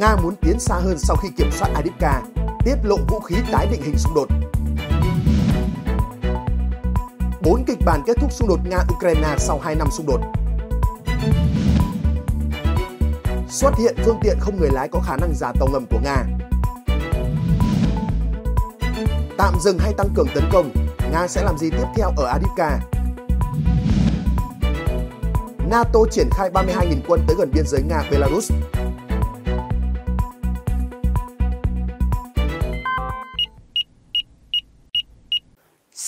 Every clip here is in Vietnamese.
Nga muốn tiến xa hơn sau khi kiểm soát Adipka, tiết lộ vũ khí tái định hình xung đột. Bốn kịch bản kết thúc xung đột Nga-Ukraine sau 2 năm xung đột. Xuất hiện phương tiện không người lái có khả năng giả tàu ngầm của Nga. Tạm dừng hay tăng cường tấn công, Nga sẽ làm gì tiếp theo ở Adipka? NATO triển khai 32.000 quân tới gần biên giới Nga-Belarus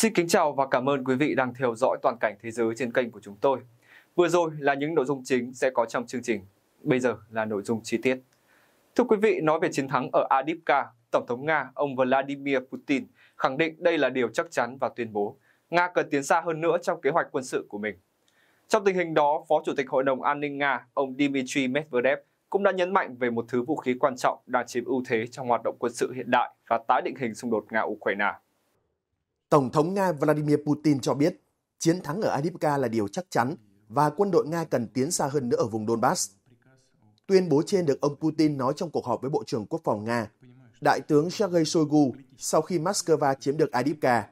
Xin kính chào và cảm ơn quý vị đang theo dõi toàn cảnh thế giới trên kênh của chúng tôi. Vừa rồi là những nội dung chính sẽ có trong chương trình, bây giờ là nội dung chi tiết. Thưa quý vị, nói về chiến thắng ở Adipka, Tổng thống Nga ông Vladimir Putin khẳng định đây là điều chắc chắn và tuyên bố Nga cần tiến xa hơn nữa trong kế hoạch quân sự của mình. Trong tình hình đó, Phó Chủ tịch Hội đồng An ninh Nga ông Dmitry Medvedev cũng đã nhấn mạnh về một thứ vũ khí quan trọng đang chiếm ưu thế trong hoạt động quân sự hiện đại và tái định hình xung đột Nga-Ukraine. Tổng thống Nga Vladimir Putin cho biết chiến thắng ở Adipka là điều chắc chắn và quân đội Nga cần tiến xa hơn nữa ở vùng Donbass. Tuyên bố trên được ông Putin nói trong cuộc họp với Bộ trưởng Quốc phòng Nga, Đại tướng Sergei Shoigu sau khi Moscow chiếm được Adipka.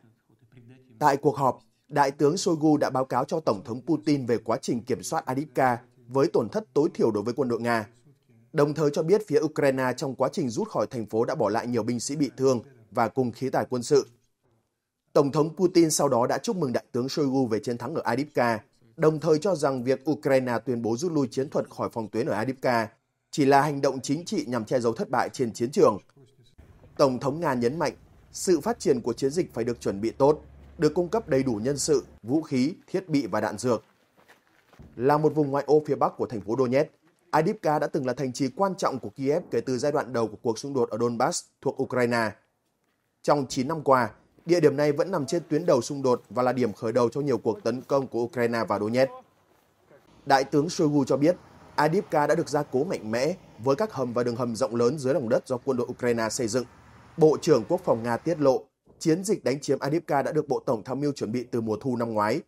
Tại cuộc họp, Đại tướng Shoigu đã báo cáo cho Tổng thống Putin về quá trình kiểm soát Adipka với tổn thất tối thiểu đối với quân đội Nga, đồng thời cho biết phía Ukraine trong quá trình rút khỏi thành phố đã bỏ lại nhiều binh sĩ bị thương và cùng khí tài quân sự. Tổng thống Putin sau đó đã chúc mừng Đại tướng Shoigu về chiến thắng ở Adipka, đồng thời cho rằng việc Ukraine tuyên bố rút lui chiến thuật khỏi phòng tuyến ở Adipka chỉ là hành động chính trị nhằm che giấu thất bại trên chiến trường. Tổng thống Nga nhấn mạnh sự phát triển của chiến dịch phải được chuẩn bị tốt, được cung cấp đầy đủ nhân sự, vũ khí, thiết bị và đạn dược. Là một vùng ngoại ô phía bắc của thành phố Donetsk, Adipka đã từng là thành trì quan trọng của Kiev kể từ giai đoạn đầu của cuộc xung đột ở Donbass thuộc Ukraine. Trong 9 năm qua, Địa điểm này vẫn nằm trên tuyến đầu xung đột và là điểm khởi đầu cho nhiều cuộc tấn công của Ukraine và Donetsk. Đại tướng Shoigu cho biết, Adipka đã được gia cố mạnh mẽ với các hầm và đường hầm rộng lớn dưới lòng đất do quân đội Ukraine xây dựng. Bộ trưởng Quốc phòng Nga tiết lộ, chiến dịch đánh chiếm Adipka đã được Bộ Tổng tham mưu chuẩn bị từ mùa thu năm ngoái.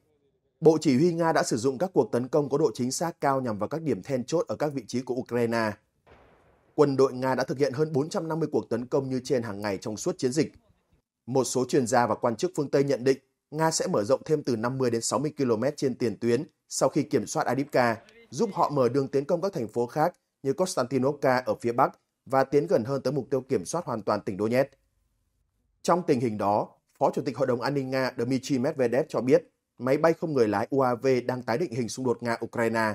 Bộ chỉ huy Nga đã sử dụng các cuộc tấn công có độ chính xác cao nhằm vào các điểm then chốt ở các vị trí của Ukraine. Quân đội Nga đã thực hiện hơn 450 cuộc tấn công như trên hàng ngày trong suốt chiến dịch, một số chuyên gia và quan chức phương Tây nhận định Nga sẽ mở rộng thêm từ 50 đến 60 km trên tiền tuyến sau khi kiểm soát Adipka, giúp họ mở đường tiến công các thành phố khác như Konstantinovka ở phía Bắc và tiến gần hơn tới mục tiêu kiểm soát hoàn toàn tỉnh Donetsk. Trong tình hình đó, Phó Chủ tịch Hội đồng An ninh Nga Dmitry Medvedev cho biết máy bay không người lái UAV đang tái định hình xung đột Nga-Ukraine.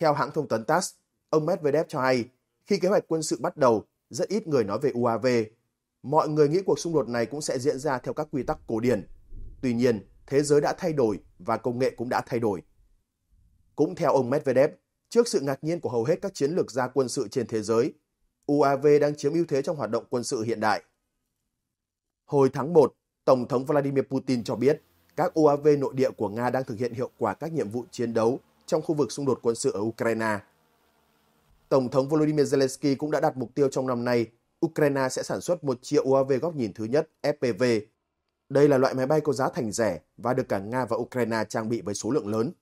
Theo hãng thông tấn TASS, ông Medvedev cho hay, khi kế hoạch quân sự bắt đầu, rất ít người nói về UAV mọi người nghĩ cuộc xung đột này cũng sẽ diễn ra theo các quy tắc cổ điển. Tuy nhiên, thế giới đã thay đổi và công nghệ cũng đã thay đổi. Cũng theo ông Medvedev, trước sự ngạc nhiên của hầu hết các chiến lược gia quân sự trên thế giới, UAV đang chiếm ưu thế trong hoạt động quân sự hiện đại. Hồi tháng 1, Tổng thống Vladimir Putin cho biết các UAV nội địa của Nga đang thực hiện hiệu quả các nhiệm vụ chiến đấu trong khu vực xung đột quân sự ở Ukraine. Tổng thống Volodymyr Zelensky cũng đã đặt mục tiêu trong năm nay Ukraine sẽ sản xuất một chiếc UAV góc nhìn thứ nhất FPV. Đây là loại máy bay có giá thành rẻ và được cả Nga và Ukraine trang bị với số lượng lớn.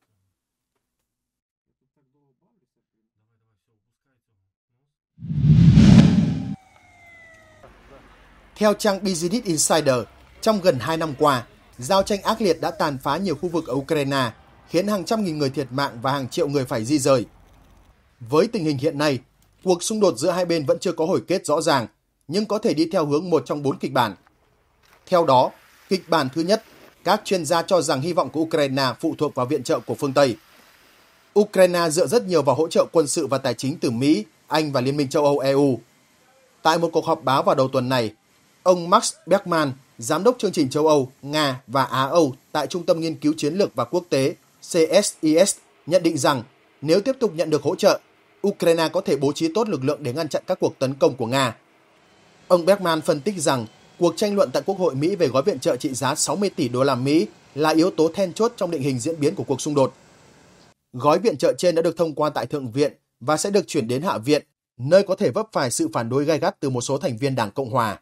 Theo trang Business Insider, trong gần 2 năm qua, giao tranh ác liệt đã tàn phá nhiều khu vực ở Ukraine, khiến hàng trăm nghìn người thiệt mạng và hàng triệu người phải di rời. Với tình hình hiện nay, cuộc xung đột giữa hai bên vẫn chưa có hồi kết rõ ràng, nhưng có thể đi theo hướng một trong bốn kịch bản. Theo đó, kịch bản thứ nhất, các chuyên gia cho rằng hy vọng của Ukraine phụ thuộc vào viện trợ của phương Tây. Ukraine dựa rất nhiều vào hỗ trợ quân sự và tài chính từ Mỹ, Anh và Liên minh châu Âu EU. Tại một cuộc họp báo vào đầu tuần này, ông Max Bergman, giám đốc chương trình châu Âu, Nga và Á-Âu tại Trung tâm Nghiên cứu Chiến lược và Quốc tế CSIS nhận định rằng nếu tiếp tục nhận được hỗ trợ Ukraine có thể bố trí tốt lực lượng để ngăn chặn các cuộc tấn công của Nga. Ông Bergman phân tích rằng cuộc tranh luận tại Quốc hội Mỹ về gói viện trợ trị giá 60 tỷ đô la Mỹ là yếu tố then chốt trong định hình diễn biến của cuộc xung đột. Gói viện trợ trên đã được thông qua tại Thượng viện và sẽ được chuyển đến Hạ viện, nơi có thể vấp phải sự phản đối gay gắt từ một số thành viên Đảng Cộng hòa.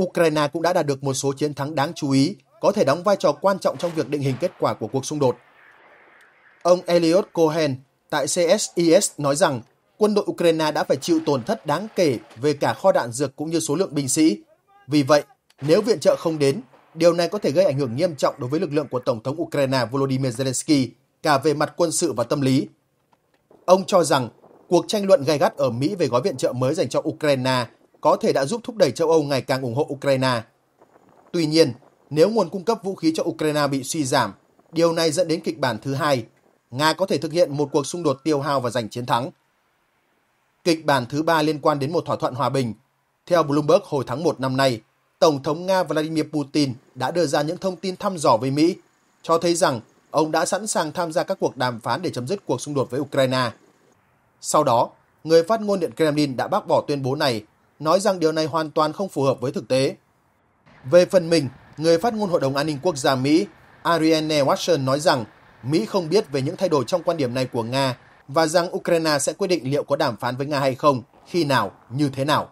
Ukraine cũng đã đạt được một số chiến thắng đáng chú ý, có thể đóng vai trò quan trọng trong việc định hình kết quả của cuộc xung đột. Ông Elliot Cohen, tại CSIS nói rằng quân đội Ukraine đã phải chịu tổn thất đáng kể về cả kho đạn dược cũng như số lượng binh sĩ. Vì vậy, nếu viện trợ không đến, điều này có thể gây ảnh hưởng nghiêm trọng đối với lực lượng của Tổng thống Ukraine Volodymyr Zelensky cả về mặt quân sự và tâm lý. Ông cho rằng cuộc tranh luận gay gắt ở Mỹ về gói viện trợ mới dành cho Ukraine có thể đã giúp thúc đẩy châu Âu ngày càng ủng hộ Ukraine. Tuy nhiên, nếu nguồn cung cấp vũ khí cho Ukraine bị suy giảm, điều này dẫn đến kịch bản thứ hai Nga có thể thực hiện một cuộc xung đột tiêu hao và giành chiến thắng. Kịch bản thứ ba liên quan đến một thỏa thuận hòa bình. Theo Bloomberg hồi tháng 1 năm nay, Tổng thống Nga Vladimir Putin đã đưa ra những thông tin thăm dò với Mỹ, cho thấy rằng ông đã sẵn sàng tham gia các cuộc đàm phán để chấm dứt cuộc xung đột với Ukraine. Sau đó, người phát ngôn Điện Kremlin đã bác bỏ tuyên bố này, nói rằng điều này hoàn toàn không phù hợp với thực tế. Về phần mình, người phát ngôn Hội đồng An ninh Quốc gia Mỹ Ariane Watson nói rằng Mỹ không biết về những thay đổi trong quan điểm này của Nga và rằng Ukraine sẽ quyết định liệu có đàm phán với Nga hay không, khi nào, như thế nào.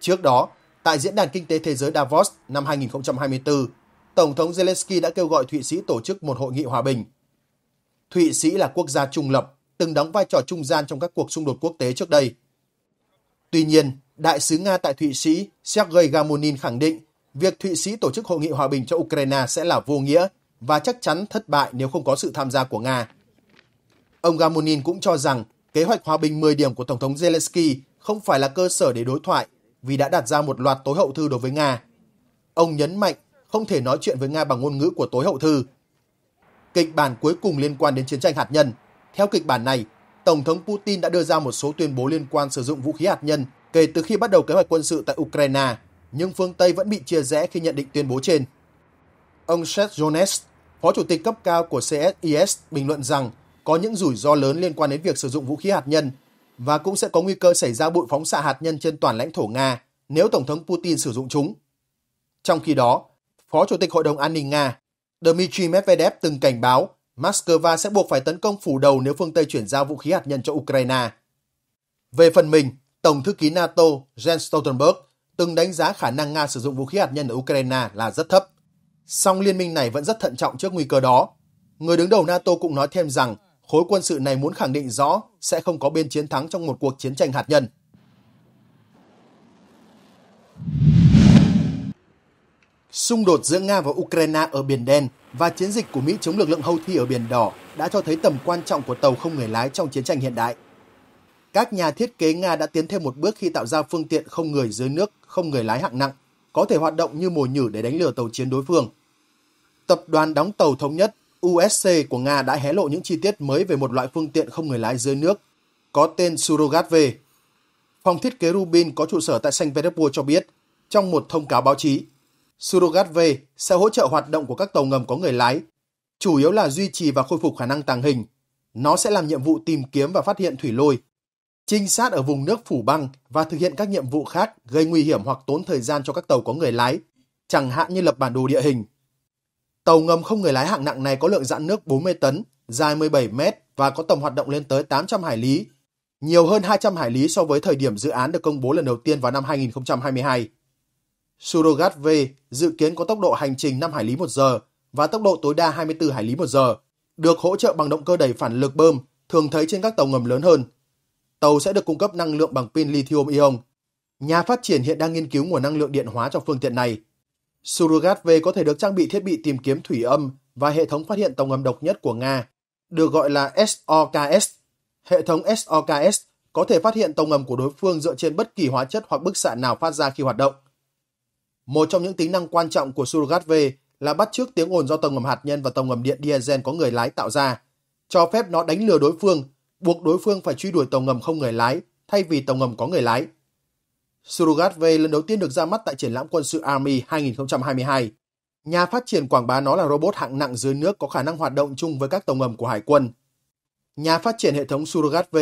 Trước đó, tại Diễn đàn Kinh tế Thế giới Davos năm 2024, Tổng thống Zelensky đã kêu gọi Thụy Sĩ tổ chức một hội nghị hòa bình. Thụy Sĩ là quốc gia trung lập, từng đóng vai trò trung gian trong các cuộc xung đột quốc tế trước đây. Tuy nhiên, Đại sứ Nga tại Thụy Sĩ Sergei Gamonin khẳng định việc Thụy Sĩ tổ chức hội nghị hòa bình cho Ukraine sẽ là vô nghĩa và chắc chắn thất bại nếu không có sự tham gia của Nga. Ông Gamonin cũng cho rằng kế hoạch hòa bình 10 điểm của Tổng thống Zelensky không phải là cơ sở để đối thoại vì đã đặt ra một loạt tối hậu thư đối với Nga. Ông nhấn mạnh không thể nói chuyện với Nga bằng ngôn ngữ của tối hậu thư. Kịch bản cuối cùng liên quan đến chiến tranh hạt nhân. Theo kịch bản này, Tổng thống Putin đã đưa ra một số tuyên bố liên quan sử dụng vũ khí hạt nhân kể từ khi bắt đầu kế hoạch quân sự tại Ukraine, nhưng phương Tây vẫn bị chia rẽ khi nhận định tuyên bố trên. Ông Seth Jones, Phó Chủ tịch cấp cao của CSIS bình luận rằng có những rủi ro lớn liên quan đến việc sử dụng vũ khí hạt nhân và cũng sẽ có nguy cơ xảy ra bụi phóng xạ hạt nhân trên toàn lãnh thổ Nga nếu Tổng thống Putin sử dụng chúng. Trong khi đó, Phó Chủ tịch Hội đồng An ninh Nga Dmitry Medvedev từng cảnh báo Moscow sẽ buộc phải tấn công phủ đầu nếu phương Tây chuyển giao vũ khí hạt nhân cho Ukraine. Về phần mình, Tổng thư ký NATO Jens Stoltenberg từng đánh giá khả năng Nga sử dụng vũ khí hạt nhân ở Ukraine là rất thấp. Song liên minh này vẫn rất thận trọng trước nguy cơ đó. Người đứng đầu NATO cũng nói thêm rằng khối quân sự này muốn khẳng định rõ sẽ không có bên chiến thắng trong một cuộc chiến tranh hạt nhân. Xung đột giữa Nga và Ukraine ở Biển Đen và chiến dịch của Mỹ chống lực lượng hâu thi ở Biển Đỏ đã cho thấy tầm quan trọng của tàu không người lái trong chiến tranh hiện đại. Các nhà thiết kế Nga đã tiến thêm một bước khi tạo ra phương tiện không người dưới nước, không người lái hạng nặng có thể hoạt động như mồi nhử để đánh lừa tàu chiến đối phương. Tập đoàn đóng tàu thống nhất USC của Nga đã hé lộ những chi tiết mới về một loại phương tiện không người lái dưới nước, có tên Surogat V. Phòng thiết kế Rubin có trụ sở tại Saint Petersburg cho biết, trong một thông cáo báo chí, Surogat V sẽ hỗ trợ hoạt động của các tàu ngầm có người lái, chủ yếu là duy trì và khôi phục khả năng tàng hình. Nó sẽ làm nhiệm vụ tìm kiếm và phát hiện thủy lôi trinh sát ở vùng nước phủ băng và thực hiện các nhiệm vụ khác gây nguy hiểm hoặc tốn thời gian cho các tàu có người lái, chẳng hạn như lập bản đồ địa hình. Tàu ngầm không người lái hạng nặng này có lượng dạn nước 40 tấn, dài 17 mét và có tầm hoạt động lên tới 800 hải lý, nhiều hơn 200 hải lý so với thời điểm dự án được công bố lần đầu tiên vào năm 2022. Surrogat V dự kiến có tốc độ hành trình 5 hải lý một giờ và tốc độ tối đa 24 hải lý một giờ, được hỗ trợ bằng động cơ đẩy phản lực bơm thường thấy trên các tàu ngầm lớn hơn tàu sẽ được cung cấp năng lượng bằng pin lithium-ion. Nhà phát triển hiện đang nghiên cứu nguồn năng lượng điện hóa cho phương tiện này. Surrogat V có thể được trang bị thiết bị tìm kiếm thủy âm và hệ thống phát hiện tàu ngầm độc nhất của Nga, được gọi là SOKS. Hệ thống SOKS có thể phát hiện tàu ngầm của đối phương dựa trên bất kỳ hóa chất hoặc bức xạ nào phát ra khi hoạt động. Một trong những tính năng quan trọng của Surrogat V là bắt chước tiếng ồn do tàu ngầm hạt nhân và tàu ngầm điện diesel có người lái tạo ra, cho phép nó đánh lừa đối phương buộc đối phương phải truy đuổi tàu ngầm không người lái thay vì tàu ngầm có người lái. Surrogat V lần đầu tiên được ra mắt tại triển lãm quân sự Army 2022. Nhà phát triển quảng bá nó là robot hạng nặng dưới nước có khả năng hoạt động chung với các tàu ngầm của Hải quân. Nhà phát triển hệ thống Surrogat V,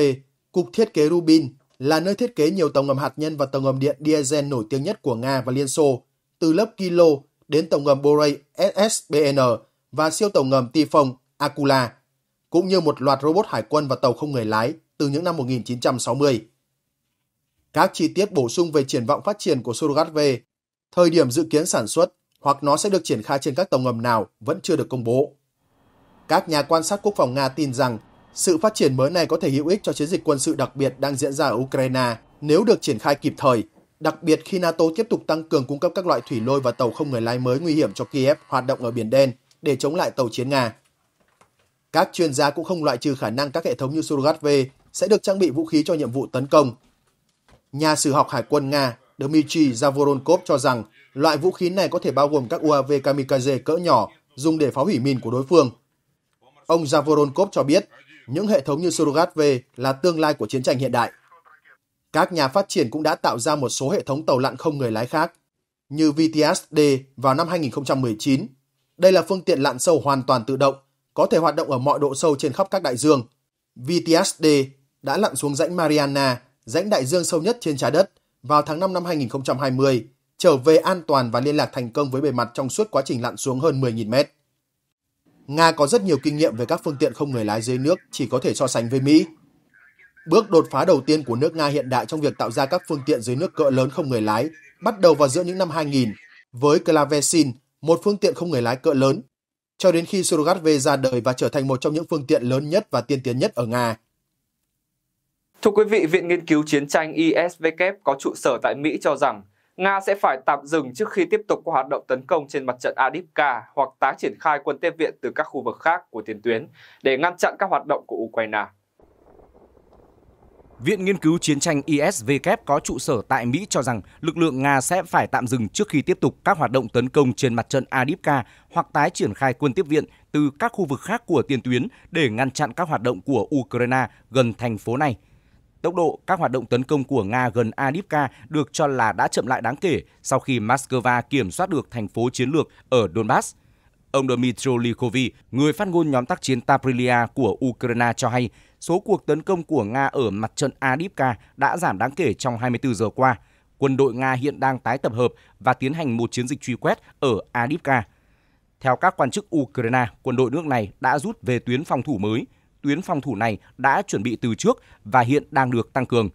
Cục Thiết kế Rubin, là nơi thiết kế nhiều tàu ngầm hạt nhân và tàu ngầm điện diesel nổi tiếng nhất của Nga và Liên Xô, từ lớp Kilo đến tàu ngầm Borei SSBN và siêu tàu ngầm Tifon Akula cũng như một loạt robot hải quân và tàu không người lái từ những năm 1960. Các chi tiết bổ sung về triển vọng phát triển của Surrogat V, thời điểm dự kiến sản xuất hoặc nó sẽ được triển khai trên các tàu ngầm nào vẫn chưa được công bố. Các nhà quan sát quốc phòng Nga tin rằng sự phát triển mới này có thể hữu ích cho chiến dịch quân sự đặc biệt đang diễn ra ở Ukraine nếu được triển khai kịp thời, đặc biệt khi NATO tiếp tục tăng cường cung cấp các loại thủy lôi và tàu không người lái mới nguy hiểm cho Kiev hoạt động ở Biển Đen để chống lại tàu chiến Nga. Các chuyên gia cũng không loại trừ khả năng các hệ thống như Surgat V sẽ được trang bị vũ khí cho nhiệm vụ tấn công. Nhà sử học Hải quân Nga Dmitry Zavoronkov cho rằng loại vũ khí này có thể bao gồm các UAV kamikaze cỡ nhỏ dùng để phá hủy mìn của đối phương. Ông Zavoronkov cho biết những hệ thống như Surgat V là tương lai của chiến tranh hiện đại. Các nhà phát triển cũng đã tạo ra một số hệ thống tàu lặn không người lái khác, như D vào năm 2019. Đây là phương tiện lặn sâu hoàn toàn tự động có thể hoạt động ở mọi độ sâu trên khắp các đại dương. VTSD đã lặn xuống rãnh Mariana, rãnh đại dương sâu nhất trên trái đất, vào tháng 5 năm 2020, trở về an toàn và liên lạc thành công với bề mặt trong suốt quá trình lặn xuống hơn 10.000 mét. Nga có rất nhiều kinh nghiệm về các phương tiện không người lái dưới nước chỉ có thể so sánh với Mỹ. Bước đột phá đầu tiên của nước Nga hiện đại trong việc tạo ra các phương tiện dưới nước cỡ lớn không người lái bắt đầu vào giữa những năm 2000 với Klavesin, một phương tiện không người lái cỡ lớn cho đến khi Surgat V ra đời và trở thành một trong những phương tiện lớn nhất và tiên tiến nhất ở Nga. Thưa quý vị, Viện Nghiên cứu Chiến tranh ISVK có trụ sở tại Mỹ cho rằng Nga sẽ phải tạm dừng trước khi tiếp tục các hoạt động tấn công trên mặt trận Adipka hoặc tái triển khai quân tiếp viện từ các khu vực khác của tiền tuyến để ngăn chặn các hoạt động của Ukraine. Viện Nghiên cứu Chiến tranh ISW có trụ sở tại Mỹ cho rằng lực lượng Nga sẽ phải tạm dừng trước khi tiếp tục các hoạt động tấn công trên mặt trận Adipka hoặc tái triển khai quân tiếp viện từ các khu vực khác của tiền tuyến để ngăn chặn các hoạt động của Ukraine gần thành phố này. Tốc độ các hoạt động tấn công của Nga gần Adipka được cho là đã chậm lại đáng kể sau khi Moscow kiểm soát được thành phố chiến lược ở Donbass. Ông Dmitry Likovy, người phát ngôn nhóm tác chiến Taprilia của Ukraine cho hay số cuộc tấn công của Nga ở mặt trận Adipka đã giảm đáng kể trong 24 giờ qua. Quân đội Nga hiện đang tái tập hợp và tiến hành một chiến dịch truy quét ở Adipka. Theo các quan chức Ukraine, quân đội nước này đã rút về tuyến phòng thủ mới. Tuyến phòng thủ này đã chuẩn bị từ trước và hiện đang được tăng cường.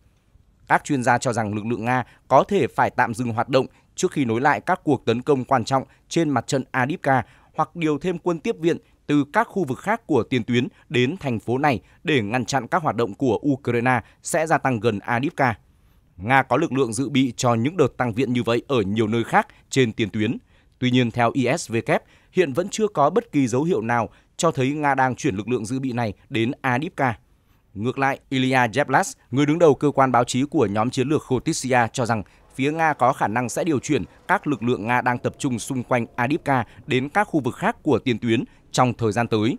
Các chuyên gia cho rằng lực lượng Nga có thể phải tạm dừng hoạt động trước khi nối lại các cuộc tấn công quan trọng trên mặt trận Adipka hoặc điều thêm quân tiếp viện từ các khu vực khác của tiền tuyến đến thành phố này để ngăn chặn các hoạt động của Ukraine sẽ gia tăng gần Adivka. Nga có lực lượng dự bị cho những đợt tăng viện như vậy ở nhiều nơi khác trên tiền tuyến. Tuy nhiên, theo ISW, hiện vẫn chưa có bất kỳ dấu hiệu nào cho thấy Nga đang chuyển lực lượng dự bị này đến Adivka. Ngược lại, Ilya Jeblas, người đứng đầu cơ quan báo chí của nhóm chiến lược Khotitsia cho rằng phía Nga có khả năng sẽ điều chuyển các lực lượng Nga đang tập trung xung quanh Adivka đến các khu vực khác của tiền tuyến trong thời gian tới.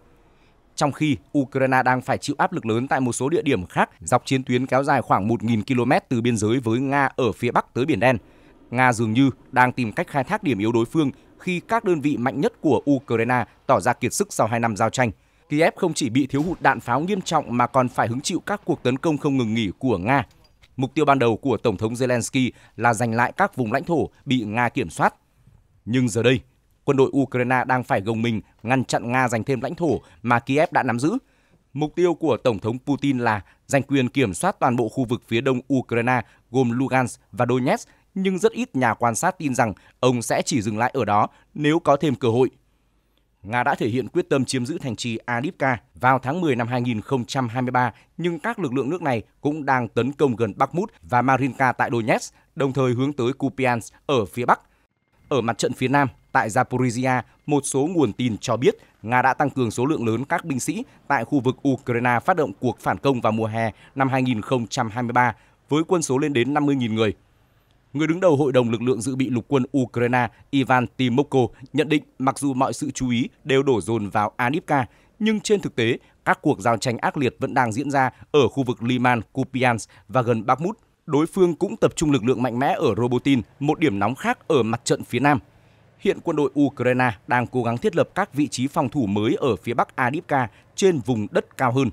Trong khi Ukraine đang phải chịu áp lực lớn tại một số địa điểm khác dọc chiến tuyến kéo dài khoảng 1.000 km từ biên giới với Nga ở phía bắc tới Biển Đen. Nga dường như đang tìm cách khai thác điểm yếu đối phương khi các đơn vị mạnh nhất của Ukraine tỏ ra kiệt sức sau 2 năm giao tranh. Kiev không chỉ bị thiếu hụt đạn pháo nghiêm trọng mà còn phải hứng chịu các cuộc tấn công không ngừng nghỉ của Nga. Mục tiêu ban đầu của Tổng thống Zelensky là giành lại các vùng lãnh thổ bị Nga kiểm soát. Nhưng giờ đây, quân đội Ukraine đang phải gồng mình ngăn chặn Nga giành thêm lãnh thổ mà Kiev đã nắm giữ. Mục tiêu của Tổng thống Putin là giành quyền kiểm soát toàn bộ khu vực phía đông Ukraine gồm Lugansk và Donetsk, nhưng rất ít nhà quan sát tin rằng ông sẽ chỉ dừng lại ở đó nếu có thêm cơ hội. Nga đã thể hiện quyết tâm chiếm giữ thành trì Adivka vào tháng 10 năm 2023, nhưng các lực lượng nước này cũng đang tấn công gần Bakhmut và Marinka tại Donetsk, đồng thời hướng tới Kupiansk ở phía Bắc – ở mặt trận phía Nam, tại Zaporizhia, một số nguồn tin cho biết Nga đã tăng cường số lượng lớn các binh sĩ tại khu vực Ukraine phát động cuộc phản công vào mùa hè năm 2023 với quân số lên đến 50.000 người. Người đứng đầu Hội đồng lực lượng dự bị lục quân Ukraine Ivan Timoko nhận định mặc dù mọi sự chú ý đều đổ dồn vào Anivka, nhưng trên thực tế, các cuộc giao tranh ác liệt vẫn đang diễn ra ở khu vực Liman, Kupiansk và gần Bakhmut đối phương cũng tập trung lực lượng mạnh mẽ ở Robotin, một điểm nóng khác ở mặt trận phía nam. Hiện quân đội Ukraine đang cố gắng thiết lập các vị trí phòng thủ mới ở phía bắc Adivka trên vùng đất cao hơn.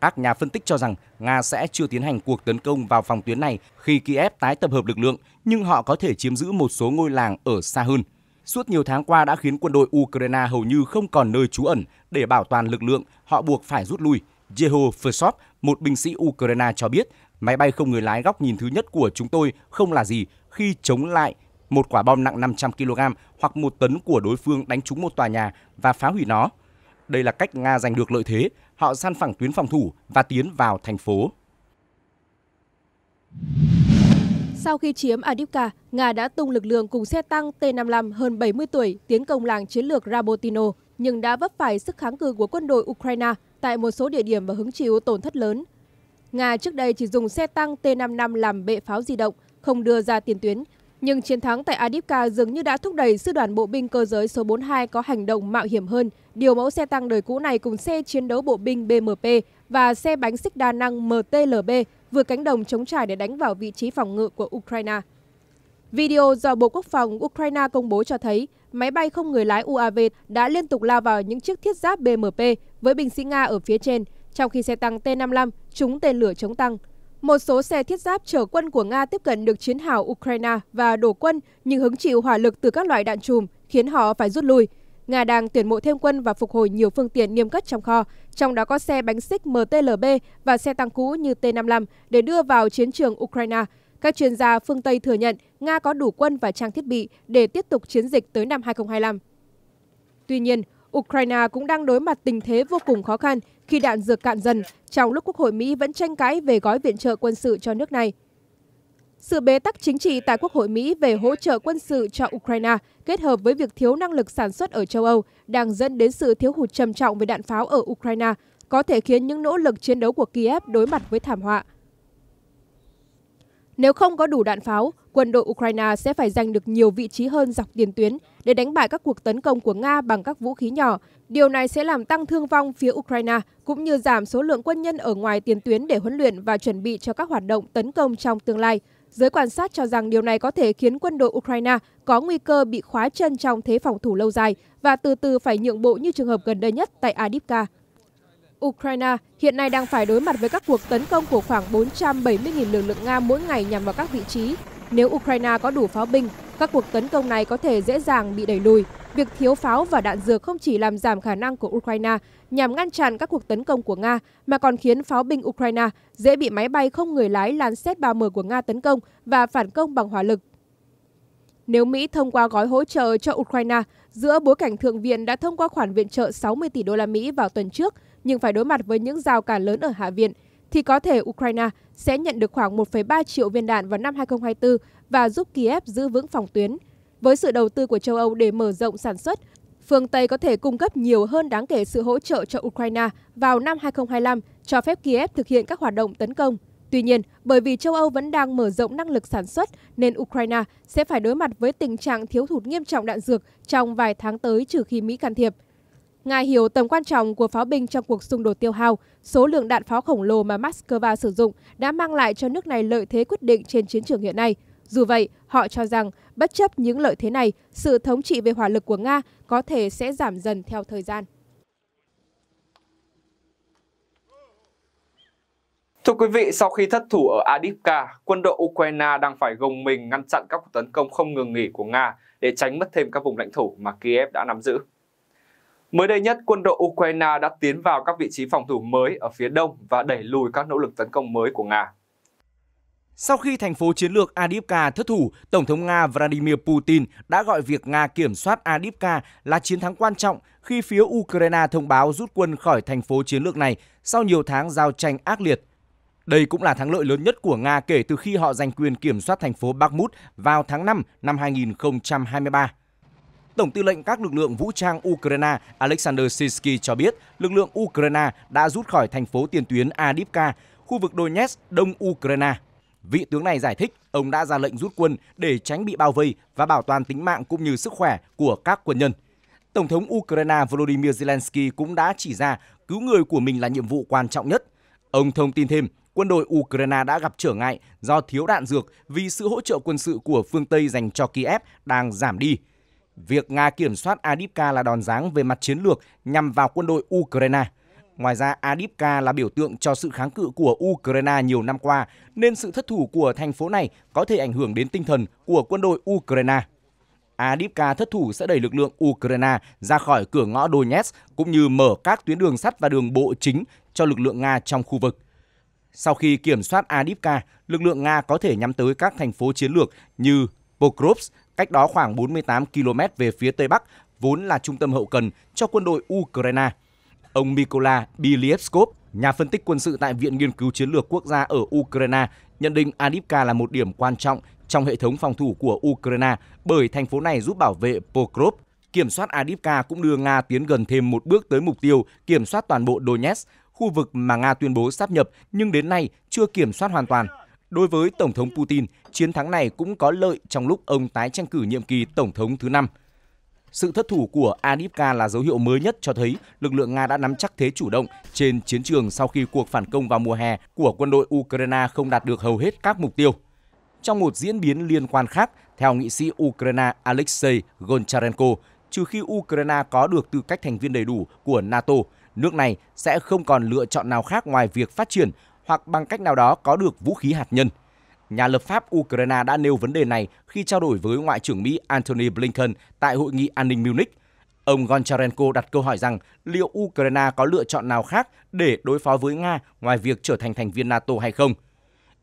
Các nhà phân tích cho rằng Nga sẽ chưa tiến hành cuộc tấn công vào phòng tuyến này khi Kiev tái tập hợp lực lượng, nhưng họ có thể chiếm giữ một số ngôi làng ở xa hơn. Suốt nhiều tháng qua đã khiến quân đội Ukraine hầu như không còn nơi trú ẩn. Để bảo toàn lực lượng, họ buộc phải rút lui. Jeho Fersov, một binh sĩ Ukraine cho biết Máy bay không người lái góc nhìn thứ nhất của chúng tôi không là gì khi chống lại một quả bom nặng 500 kg hoặc một tấn của đối phương đánh trúng một tòa nhà và phá hủy nó. Đây là cách Nga giành được lợi thế, họ san phẳng tuyến phòng thủ và tiến vào thành phố. Sau khi chiếm Adivka, Nga đã tung lực lượng cùng xe tăng T-55 hơn 70 tuổi tiến công làng chiến lược Rabotino, nhưng đã vấp phải sức kháng cự của quân đội Ukraine tại một số địa điểm và hứng chịu tổn thất lớn. Nga trước đây chỉ dùng xe tăng T-55 làm bệ pháo di động, không đưa ra tiền tuyến. Nhưng chiến thắng tại Adipka dường như đã thúc đẩy sư đoàn bộ binh cơ giới số 42 có hành động mạo hiểm hơn, điều mẫu xe tăng đời cũ này cùng xe chiến đấu bộ binh BMP và xe bánh xích đa năng MTLB vượt cánh đồng chống trải để đánh vào vị trí phòng ngự của Ukraine. Video do Bộ Quốc phòng Ukraine công bố cho thấy máy bay không người lái UAV đã liên tục lao vào những chiếc thiết giáp BMP với binh sĩ Nga ở phía trên – trong khi xe tăng T-55 trúng tên lửa chống tăng, một số xe thiết giáp chở quân của Nga tiếp cận được chiến hào Ukraine và đổ quân nhưng hứng chịu hỏa lực từ các loại đạn chùm khiến họ phải rút lui. Nga đang tuyển mộ thêm quân và phục hồi nhiều phương tiện niêm cất trong kho, trong đó có xe bánh xích MTLB và xe tăng cũ như T-55 để đưa vào chiến trường Ukraine. Các chuyên gia phương Tây thừa nhận Nga có đủ quân và trang thiết bị để tiếp tục chiến dịch tới năm 2025. Tuy nhiên, Ukraine cũng đang đối mặt tình thế vô cùng khó khăn khi đạn dược cạn dần trong lúc Quốc hội Mỹ vẫn tranh cãi về gói viện trợ quân sự cho nước này. Sự bế tắc chính trị tại Quốc hội Mỹ về hỗ trợ quân sự cho Ukraine kết hợp với việc thiếu năng lực sản xuất ở châu Âu đang dẫn đến sự thiếu hụt trầm trọng về đạn pháo ở Ukraine, có thể khiến những nỗ lực chiến đấu của Kiev đối mặt với thảm họa. Nếu không có đủ đạn pháo, quân đội Ukraine sẽ phải giành được nhiều vị trí hơn dọc tiền tuyến để đánh bại các cuộc tấn công của Nga bằng các vũ khí nhỏ. Điều này sẽ làm tăng thương vong phía Ukraine cũng như giảm số lượng quân nhân ở ngoài tiền tuyến để huấn luyện và chuẩn bị cho các hoạt động tấn công trong tương lai. Giới quan sát cho rằng điều này có thể khiến quân đội Ukraine có nguy cơ bị khóa chân trong thế phòng thủ lâu dài và từ từ phải nhượng bộ như trường hợp gần đây nhất tại Adipka. Ukraine hiện nay đang phải đối mặt với các cuộc tấn công của khoảng 470.000 lực lượng Nga mỗi ngày nhằm vào các vị trí. Nếu Ukraine có đủ pháo binh, các cuộc tấn công này có thể dễ dàng bị đẩy lùi. Việc thiếu pháo và đạn dược không chỉ làm giảm khả năng của Ukraine nhằm ngăn chặn các cuộc tấn công của Nga, mà còn khiến pháo binh Ukraine dễ bị máy bay không người lái lan xét Z-30 của Nga tấn công và phản công bằng hỏa lực. Nếu Mỹ thông qua gói hỗ trợ cho Ukraine, giữa bối cảnh Thượng viện đã thông qua khoản viện trợ 60 tỷ đô la Mỹ vào tuần trước nhưng phải đối mặt với những rào cản lớn ở Hạ viện, thì có thể Ukraine sẽ nhận được khoảng 1,3 triệu viên đạn vào năm 2024 và giúp Kiev giữ vững phòng tuyến. Với sự đầu tư của châu Âu để mở rộng sản xuất, phương Tây có thể cung cấp nhiều hơn đáng kể sự hỗ trợ cho Ukraine vào năm 2025, cho phép Kiev thực hiện các hoạt động tấn công. Tuy nhiên, bởi vì châu Âu vẫn đang mở rộng năng lực sản xuất, nên Ukraine sẽ phải đối mặt với tình trạng thiếu hụt nghiêm trọng đạn dược trong vài tháng tới trừ khi Mỹ can thiệp. Ngài hiểu tầm quan trọng của pháo binh trong cuộc xung đột tiêu hao, số lượng đạn pháo khổng lồ mà Moscow sử dụng đã mang lại cho nước này lợi thế quyết định trên chiến trường hiện nay. Dù vậy, họ cho rằng bất chấp những lợi thế này, sự thống trị về hỏa lực của Nga có thể sẽ giảm dần theo thời gian. Thưa quý vị, sau khi thất thủ ở Adipka, quân đội Ukraine đang phải gồng mình ngăn chặn các cuộc tấn công không ngừng nghỉ của Nga để tránh mất thêm các vùng lãnh thổ mà Kiev đã nắm giữ. Mới đây nhất, quân đội Ukraine đã tiến vào các vị trí phòng thủ mới ở phía đông và đẩy lùi các nỗ lực tấn công mới của Nga. Sau khi thành phố chiến lược Adivka thất thủ, Tổng thống Nga Vladimir Putin đã gọi việc Nga kiểm soát Adivka là chiến thắng quan trọng khi phía Ukraine thông báo rút quân khỏi thành phố chiến lược này sau nhiều tháng giao tranh ác liệt. Đây cũng là thắng lợi lớn nhất của Nga kể từ khi họ giành quyền kiểm soát thành phố Bakhmut vào tháng 5 năm 2023. Tổng tư lệnh các lực lượng vũ trang Ukraine Alexander Sisky cho biết lực lượng Ukraine đã rút khỏi thành phố tiền tuyến Adivka, khu vực Donetsk, đông Ukraine. Vị tướng này giải thích ông đã ra lệnh rút quân để tránh bị bao vây và bảo toàn tính mạng cũng như sức khỏe của các quân nhân. Tổng thống Ukraine Volodymyr Zelensky cũng đã chỉ ra cứu người của mình là nhiệm vụ quan trọng nhất. Ông thông tin thêm, quân đội Ukraine đã gặp trở ngại do thiếu đạn dược vì sự hỗ trợ quân sự của phương Tây dành cho Kiev đang giảm đi. Việc Nga kiểm soát Adipka là đòn giáng về mặt chiến lược nhằm vào quân đội Ukraine. Ngoài ra, Adipka là biểu tượng cho sự kháng cự của Ukraine nhiều năm qua, nên sự thất thủ của thành phố này có thể ảnh hưởng đến tinh thần của quân đội Ukraine. Adipka thất thủ sẽ đẩy lực lượng Ukraine ra khỏi cửa ngõ Donetsk cũng như mở các tuyến đường sắt và đường bộ chính cho lực lượng Nga trong khu vực. Sau khi kiểm soát Adipka, lực lượng Nga có thể nhắm tới các thành phố chiến lược như Pokrovsk cách đó khoảng 48 km về phía tây bắc, vốn là trung tâm hậu cần cho quân đội Ukraine. Ông mykola Bilievskov, nhà phân tích quân sự tại Viện Nghiên cứu Chiến lược Quốc gia ở Ukraine, nhận định Adipka là một điểm quan trọng trong hệ thống phòng thủ của Ukraine bởi thành phố này giúp bảo vệ Pokrov. Kiểm soát Adipka cũng đưa Nga tiến gần thêm một bước tới mục tiêu kiểm soát toàn bộ Donetsk, khu vực mà Nga tuyên bố sáp nhập nhưng đến nay chưa kiểm soát hoàn toàn. Đối với Tổng thống Putin, chiến thắng này cũng có lợi trong lúc ông tái tranh cử nhiệm kỳ Tổng thống thứ năm. Sự thất thủ của Adipka là dấu hiệu mới nhất cho thấy lực lượng Nga đã nắm chắc thế chủ động trên chiến trường sau khi cuộc phản công vào mùa hè của quân đội Ukraine không đạt được hầu hết các mục tiêu. Trong một diễn biến liên quan khác, theo nghị sĩ Ukraine Alexei Goncharenko, trừ khi Ukraine có được tư cách thành viên đầy đủ của NATO, nước này sẽ không còn lựa chọn nào khác ngoài việc phát triển hoặc bằng cách nào đó có được vũ khí hạt nhân. Nhà lập pháp Ukraine đã nêu vấn đề này khi trao đổi với Ngoại trưởng Mỹ Antony Blinken tại Hội nghị An ninh Munich. Ông Goncharenko đặt câu hỏi rằng liệu Ukraine có lựa chọn nào khác để đối phó với Nga ngoài việc trở thành thành viên NATO hay không?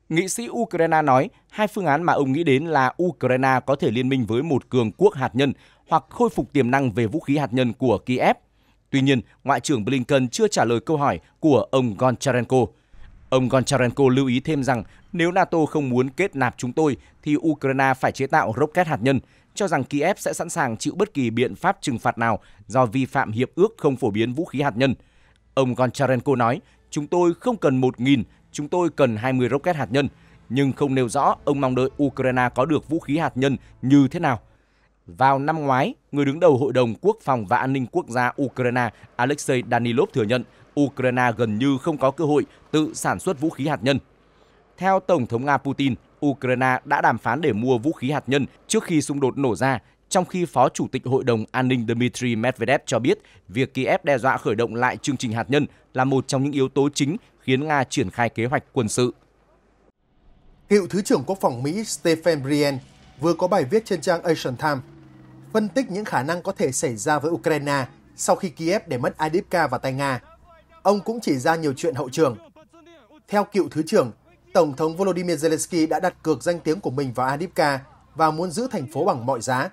Nghị sĩ Ukraine nói hai phương án mà ông nghĩ đến là Ukraine có thể liên minh với một cường quốc hạt nhân hoặc khôi phục tiềm năng về vũ khí hạt nhân của Kiev. Tuy nhiên, Ngoại trưởng Blinken chưa trả lời câu hỏi của ông Goncharenko. Ông Goncharenko lưu ý thêm rằng nếu NATO không muốn kết nạp chúng tôi thì Ukraine phải chế tạo rocket hạt nhân, cho rằng Kiev sẽ sẵn sàng chịu bất kỳ biện pháp trừng phạt nào do vi phạm hiệp ước không phổ biến vũ khí hạt nhân. Ông Goncharenko nói, chúng tôi không cần 1.000, chúng tôi cần 20 rocket hạt nhân, nhưng không nêu rõ ông mong đợi Ukraine có được vũ khí hạt nhân như thế nào. Vào năm ngoái, người đứng đầu Hội đồng Quốc phòng và An ninh Quốc gia Ukraine Alexei Danilov thừa nhận Ukraine gần như không có cơ hội tự sản xuất vũ khí hạt nhân. Theo Tổng thống Nga Putin, Ukraine đã đàm phán để mua vũ khí hạt nhân trước khi xung đột nổ ra, trong khi Phó Chủ tịch Hội đồng An ninh Dmitry Medvedev cho biết việc Kiev đe dọa khởi động lại chương trình hạt nhân là một trong những yếu tố chính khiến Nga triển khai kế hoạch quân sự. Cựu Thứ trưởng Quốc phòng Mỹ Stephen Brien vừa có bài viết trên trang Asian Times phân tích những khả năng có thể xảy ra với Ukraine sau khi Kiev để mất Adivka và tay Nga ông cũng chỉ ra nhiều chuyện hậu trường. Theo cựu Thứ trưởng, Tổng thống Volodymyr Zelensky đã đặt cược danh tiếng của mình vào Adivka và muốn giữ thành phố bằng mọi giá.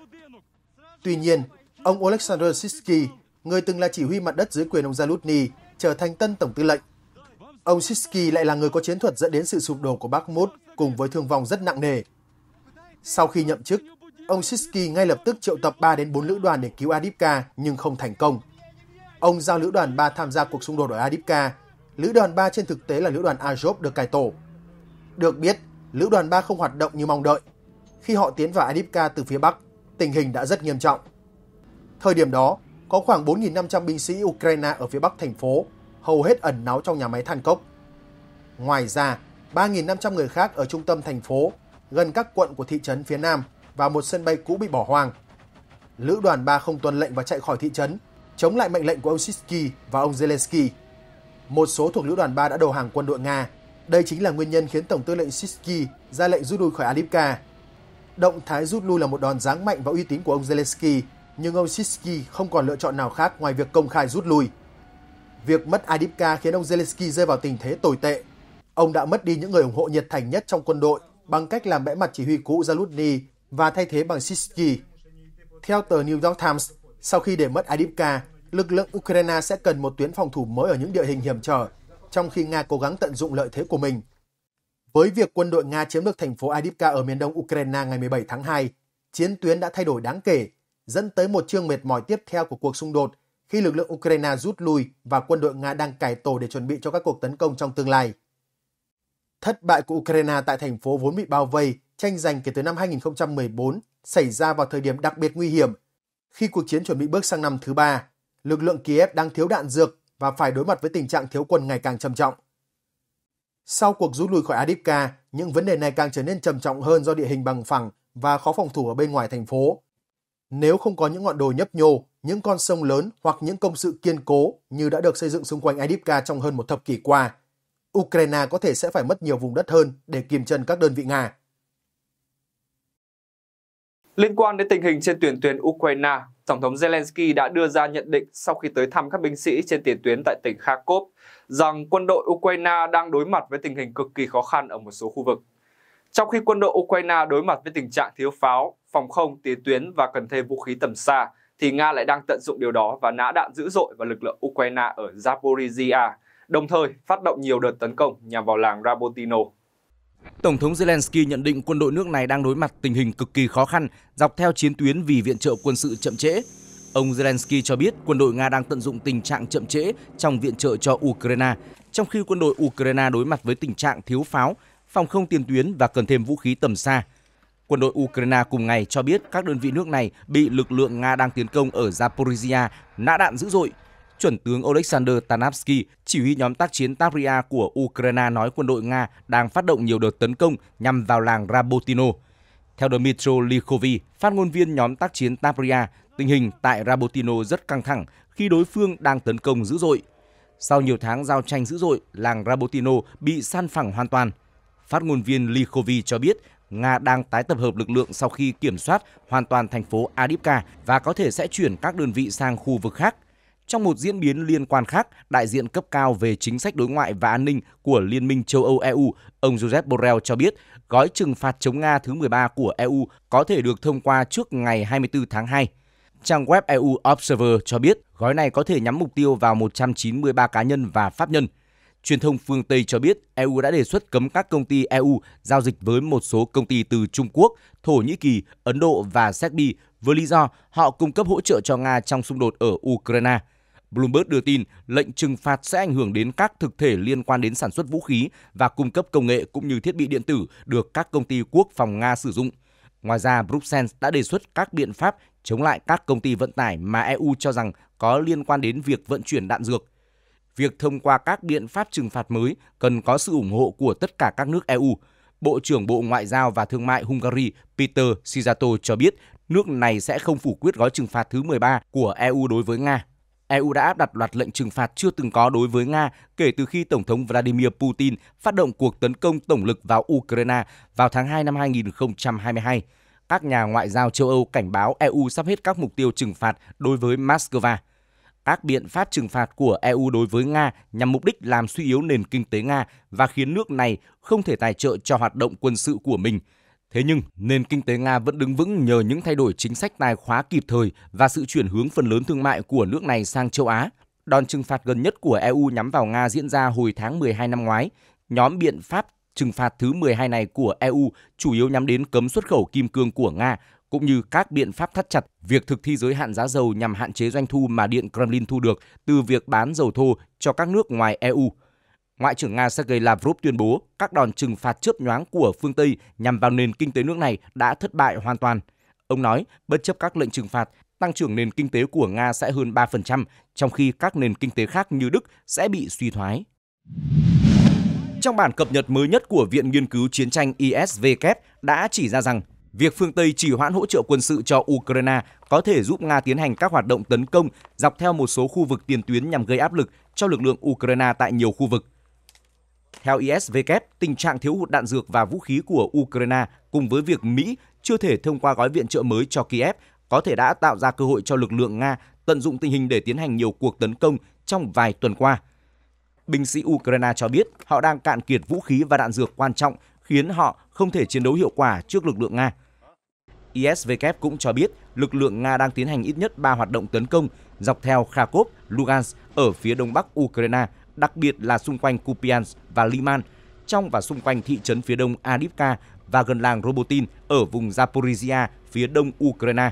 Tuy nhiên, ông Oleksandr Sitsky, người từng là chỉ huy mặt đất dưới quyền ông Zalutny, trở thành tân tổng tư lệnh. Ông Sitsky lại là người có chiến thuật dẫn đến sự sụp đổ của Bakhmut cùng với thương vong rất nặng nề. Sau khi nhậm chức, ông Sitsky ngay lập tức triệu tập 3 đến 4 lữ đoàn để cứu Adivka nhưng không thành công. Ông giao lữ đoàn 3 tham gia cuộc xung đột ở Adipka. Lữ đoàn 3 trên thực tế là lữ đoàn Azov được cải tổ. Được biết, lữ đoàn 3 không hoạt động như mong đợi. Khi họ tiến vào Adipka từ phía Bắc, tình hình đã rất nghiêm trọng. Thời điểm đó, có khoảng 4.500 binh sĩ Ukraine ở phía Bắc thành phố, hầu hết ẩn náu trong nhà máy than cốc. Ngoài ra, 3.500 người khác ở trung tâm thành phố, gần các quận của thị trấn phía Nam và một sân bay cũ bị bỏ hoang. Lữ đoàn 3 không tuân lệnh và chạy khỏi thị trấn, chống lại mệnh lệnh của ông Sisky và ông Zelensky. Một số thuộc lữ đoàn 3 đã đầu hàng quân đội Nga. Đây chính là nguyên nhân khiến Tổng tư lệnh Sisky ra lệnh rút lui khỏi Adivka. Động thái rút lui là một đòn giáng mạnh vào uy tín của ông Zelensky, nhưng ông Sisky không còn lựa chọn nào khác ngoài việc công khai rút lui. Việc mất Adivka khiến ông Zelensky rơi vào tình thế tồi tệ. Ông đã mất đi những người ủng hộ nhiệt thành nhất trong quân đội bằng cách làm bẽ mặt chỉ huy cũ Zalutny và thay thế bằng Sisky. Theo tờ New York Times, sau khi để mất Adipka lực lượng Ukraine sẽ cần một tuyến phòng thủ mới ở những địa hình hiểm trở, trong khi Nga cố gắng tận dụng lợi thế của mình. Với việc quân đội Nga chiếm được thành phố Adivka ở miền đông Ukraine ngày 17 tháng 2, chiến tuyến đã thay đổi đáng kể, dẫn tới một chương mệt mỏi tiếp theo của cuộc xung đột khi lực lượng Ukraine rút lui và quân đội Nga đang cải tổ để chuẩn bị cho các cuộc tấn công trong tương lai. Thất bại của Ukraine tại thành phố vốn bị bao vây, tranh giành kể từ năm 2014 xảy ra vào thời điểm đặc biệt nguy hiểm khi cuộc chiến chuẩn bị bước sang năm thứ ba lực lượng Kiev đang thiếu đạn dược và phải đối mặt với tình trạng thiếu quân ngày càng trầm trọng. Sau cuộc rút lui khỏi Adipka, những vấn đề này càng trở nên trầm trọng hơn do địa hình bằng phẳng và khó phòng thủ ở bên ngoài thành phố. Nếu không có những ngọn đồi nhấp nhô, những con sông lớn hoặc những công sự kiên cố như đã được xây dựng xung quanh Adipka trong hơn một thập kỷ qua, Ukraine có thể sẽ phải mất nhiều vùng đất hơn để kiềm chân các đơn vị Nga. Liên quan đến tình hình trên tuyển tuyển Ukraine, Tổng thống Zelensky đã đưa ra nhận định sau khi tới thăm các binh sĩ trên tiền tuyến tại tỉnh Kharkov rằng quân đội Ukraine đang đối mặt với tình hình cực kỳ khó khăn ở một số khu vực. Trong khi quân đội Ukraine đối mặt với tình trạng thiếu pháo, phòng không, tiền tuyến và cần thêm vũ khí tầm xa, thì Nga lại đang tận dụng điều đó và nã đạn dữ dội vào lực lượng Ukraine ở Zaporizhia, đồng thời phát động nhiều đợt tấn công nhằm vào làng Rabotino. Tổng thống Zelensky nhận định quân đội nước này đang đối mặt tình hình cực kỳ khó khăn dọc theo chiến tuyến vì viện trợ quân sự chậm trễ. Ông Zelensky cho biết quân đội Nga đang tận dụng tình trạng chậm trễ trong viện trợ cho Ukraine, trong khi quân đội Ukraine đối mặt với tình trạng thiếu pháo, phòng không tiền tuyến và cần thêm vũ khí tầm xa. Quân đội Ukraine cùng ngày cho biết các đơn vị nước này bị lực lượng Nga đang tiến công ở Zaporizhia nã đạn dữ dội, chuẩn tướng Oleksandr Tanavsky, chỉ huy nhóm tác chiến Tavria của Ukraine nói quân đội Nga đang phát động nhiều đợt tấn công nhằm vào làng Rabotino. Theo Dmitry Likhovi, phát ngôn viên nhóm tác chiến Tavria, tình hình tại Rabotino rất căng thẳng khi đối phương đang tấn công dữ dội. Sau nhiều tháng giao tranh dữ dội, làng Rabotino bị san phẳng hoàn toàn. Phát ngôn viên Likhovi cho biết Nga đang tái tập hợp lực lượng sau khi kiểm soát hoàn toàn thành phố Adipka và có thể sẽ chuyển các đơn vị sang khu vực khác. Trong một diễn biến liên quan khác, đại diện cấp cao về chính sách đối ngoại và an ninh của Liên minh châu Âu EU, ông Josep Borrell cho biết, gói trừng phạt chống Nga thứ 13 của EU có thể được thông qua trước ngày 24 tháng 2. Trang web EU Observer cho biết gói này có thể nhắm mục tiêu vào 193 cá nhân và pháp nhân. Truyền thông phương Tây cho biết EU đã đề xuất cấm các công ty EU giao dịch với một số công ty từ Trung Quốc, Thổ Nhĩ Kỳ, Ấn Độ và Serbia với lý do họ cung cấp hỗ trợ cho Nga trong xung đột ở Ukraine. Bloomberg đưa tin lệnh trừng phạt sẽ ảnh hưởng đến các thực thể liên quan đến sản xuất vũ khí và cung cấp công nghệ cũng như thiết bị điện tử được các công ty quốc phòng Nga sử dụng. Ngoài ra, Bruxelles đã đề xuất các biện pháp chống lại các công ty vận tải mà EU cho rằng có liên quan đến việc vận chuyển đạn dược. Việc thông qua các biện pháp trừng phạt mới cần có sự ủng hộ của tất cả các nước EU. Bộ trưởng Bộ Ngoại giao và Thương mại Hungary Peter Sijato cho biết nước này sẽ không phủ quyết gói trừng phạt thứ 13 của EU đối với Nga EU đã áp đặt loạt lệnh trừng phạt chưa từng có đối với Nga kể từ khi Tổng thống Vladimir Putin phát động cuộc tấn công tổng lực vào Ukraine vào tháng 2 năm 2022. Các nhà ngoại giao châu Âu cảnh báo EU sắp hết các mục tiêu trừng phạt đối với Moscow. Các biện pháp trừng phạt của EU đối với Nga nhằm mục đích làm suy yếu nền kinh tế Nga và khiến nước này không thể tài trợ cho hoạt động quân sự của mình – Thế nhưng, nền kinh tế Nga vẫn đứng vững nhờ những thay đổi chính sách tài khóa kịp thời và sự chuyển hướng phần lớn thương mại của nước này sang châu Á. Đòn trừng phạt gần nhất của EU nhắm vào Nga diễn ra hồi tháng 12 năm ngoái. Nhóm biện pháp trừng phạt thứ 12 này của EU chủ yếu nhắm đến cấm xuất khẩu kim cương của Nga cũng như các biện pháp thắt chặt việc thực thi giới hạn giá dầu nhằm hạn chế doanh thu mà Điện Kremlin thu được từ việc bán dầu thô cho các nước ngoài EU. Ngoại trưởng Nga Sergei Lavrov tuyên bố các đòn trừng phạt chớp nhoáng của phương Tây nhằm vào nền kinh tế nước này đã thất bại hoàn toàn. Ông nói, bất chấp các lệnh trừng phạt, tăng trưởng nền kinh tế của Nga sẽ hơn 3%, trong khi các nền kinh tế khác như Đức sẽ bị suy thoái. Trong bản cập nhật mới nhất của Viện Nghiên cứu Chiến tranh ISVK đã chỉ ra rằng việc phương Tây chỉ hoãn hỗ trợ quân sự cho Ukraine có thể giúp Nga tiến hành các hoạt động tấn công dọc theo một số khu vực tiền tuyến nhằm gây áp lực cho lực lượng Ukraine tại nhiều khu vực. Theo ISW, tình trạng thiếu hụt đạn dược và vũ khí của Ukraine cùng với việc Mỹ chưa thể thông qua gói viện trợ mới cho Kiev có thể đã tạo ra cơ hội cho lực lượng Nga tận dụng tình hình để tiến hành nhiều cuộc tấn công trong vài tuần qua. Binh sĩ Ukraine cho biết họ đang cạn kiệt vũ khí và đạn dược quan trọng khiến họ không thể chiến đấu hiệu quả trước lực lượng Nga. ISW cũng cho biết lực lượng Nga đang tiến hành ít nhất 3 hoạt động tấn công dọc theo Kharkov, Lugansk ở phía đông bắc Ukraine đặc biệt là xung quanh Kupiansk và Liman, trong và xung quanh thị trấn phía đông Adivka và gần làng Robotin ở vùng Zaporizhia phía đông Ukraine.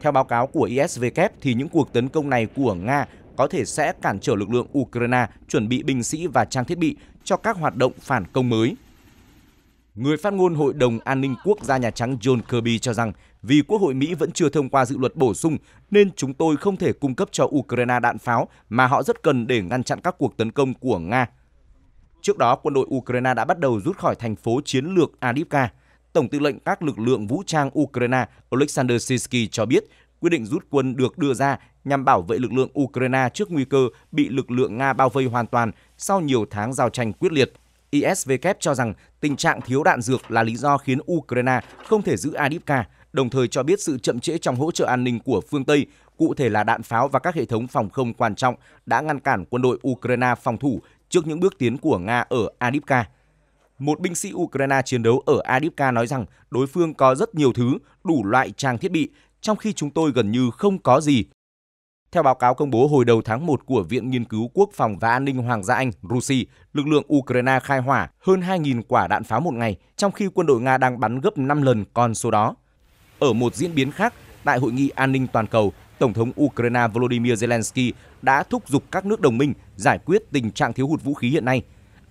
Theo báo cáo của ISW thì những cuộc tấn công này của Nga có thể sẽ cản trở lực lượng Ukraine chuẩn bị binh sĩ và trang thiết bị cho các hoạt động phản công mới. Người phát ngôn Hội đồng An ninh Quốc gia Nhà Trắng John Kirby cho rằng vì Quốc hội Mỹ vẫn chưa thông qua dự luật bổ sung nên chúng tôi không thể cung cấp cho Ukraine đạn pháo mà họ rất cần để ngăn chặn các cuộc tấn công của Nga. Trước đó, quân đội Ukraine đã bắt đầu rút khỏi thành phố chiến lược Adivka. Tổng tư lệnh các lực lượng vũ trang Ukraine Oleksandr Sisky cho biết quyết định rút quân được đưa ra nhằm bảo vệ lực lượng Ukraine trước nguy cơ bị lực lượng Nga bao vây hoàn toàn sau nhiều tháng giao tranh quyết liệt. isvk cho rằng tình trạng thiếu đạn dược là lý do khiến Ukraine không thể giữ Adivka, đồng thời cho biết sự chậm trễ trong hỗ trợ an ninh của phương Tây, cụ thể là đạn pháo và các hệ thống phòng không quan trọng đã ngăn cản quân đội Ukraine phòng thủ trước những bước tiến của Nga ở Adipka. Một binh sĩ Ukraine chiến đấu ở Adipka nói rằng đối phương có rất nhiều thứ, đủ loại trang thiết bị, trong khi chúng tôi gần như không có gì. Theo báo cáo công bố hồi đầu tháng 1 của Viện Nghiên cứu Quốc phòng và An ninh Hoàng gia Anh, Rusi, lực lượng Ukraine khai hỏa hơn 2.000 quả đạn pháo một ngày, trong khi quân đội Nga đang bắn gấp 5 lần con số đó. Ở một diễn biến khác, tại hội nghị an ninh toàn cầu, Tổng thống Ukraine Volodymyr Zelensky đã thúc giục các nước đồng minh giải quyết tình trạng thiếu hụt vũ khí hiện nay.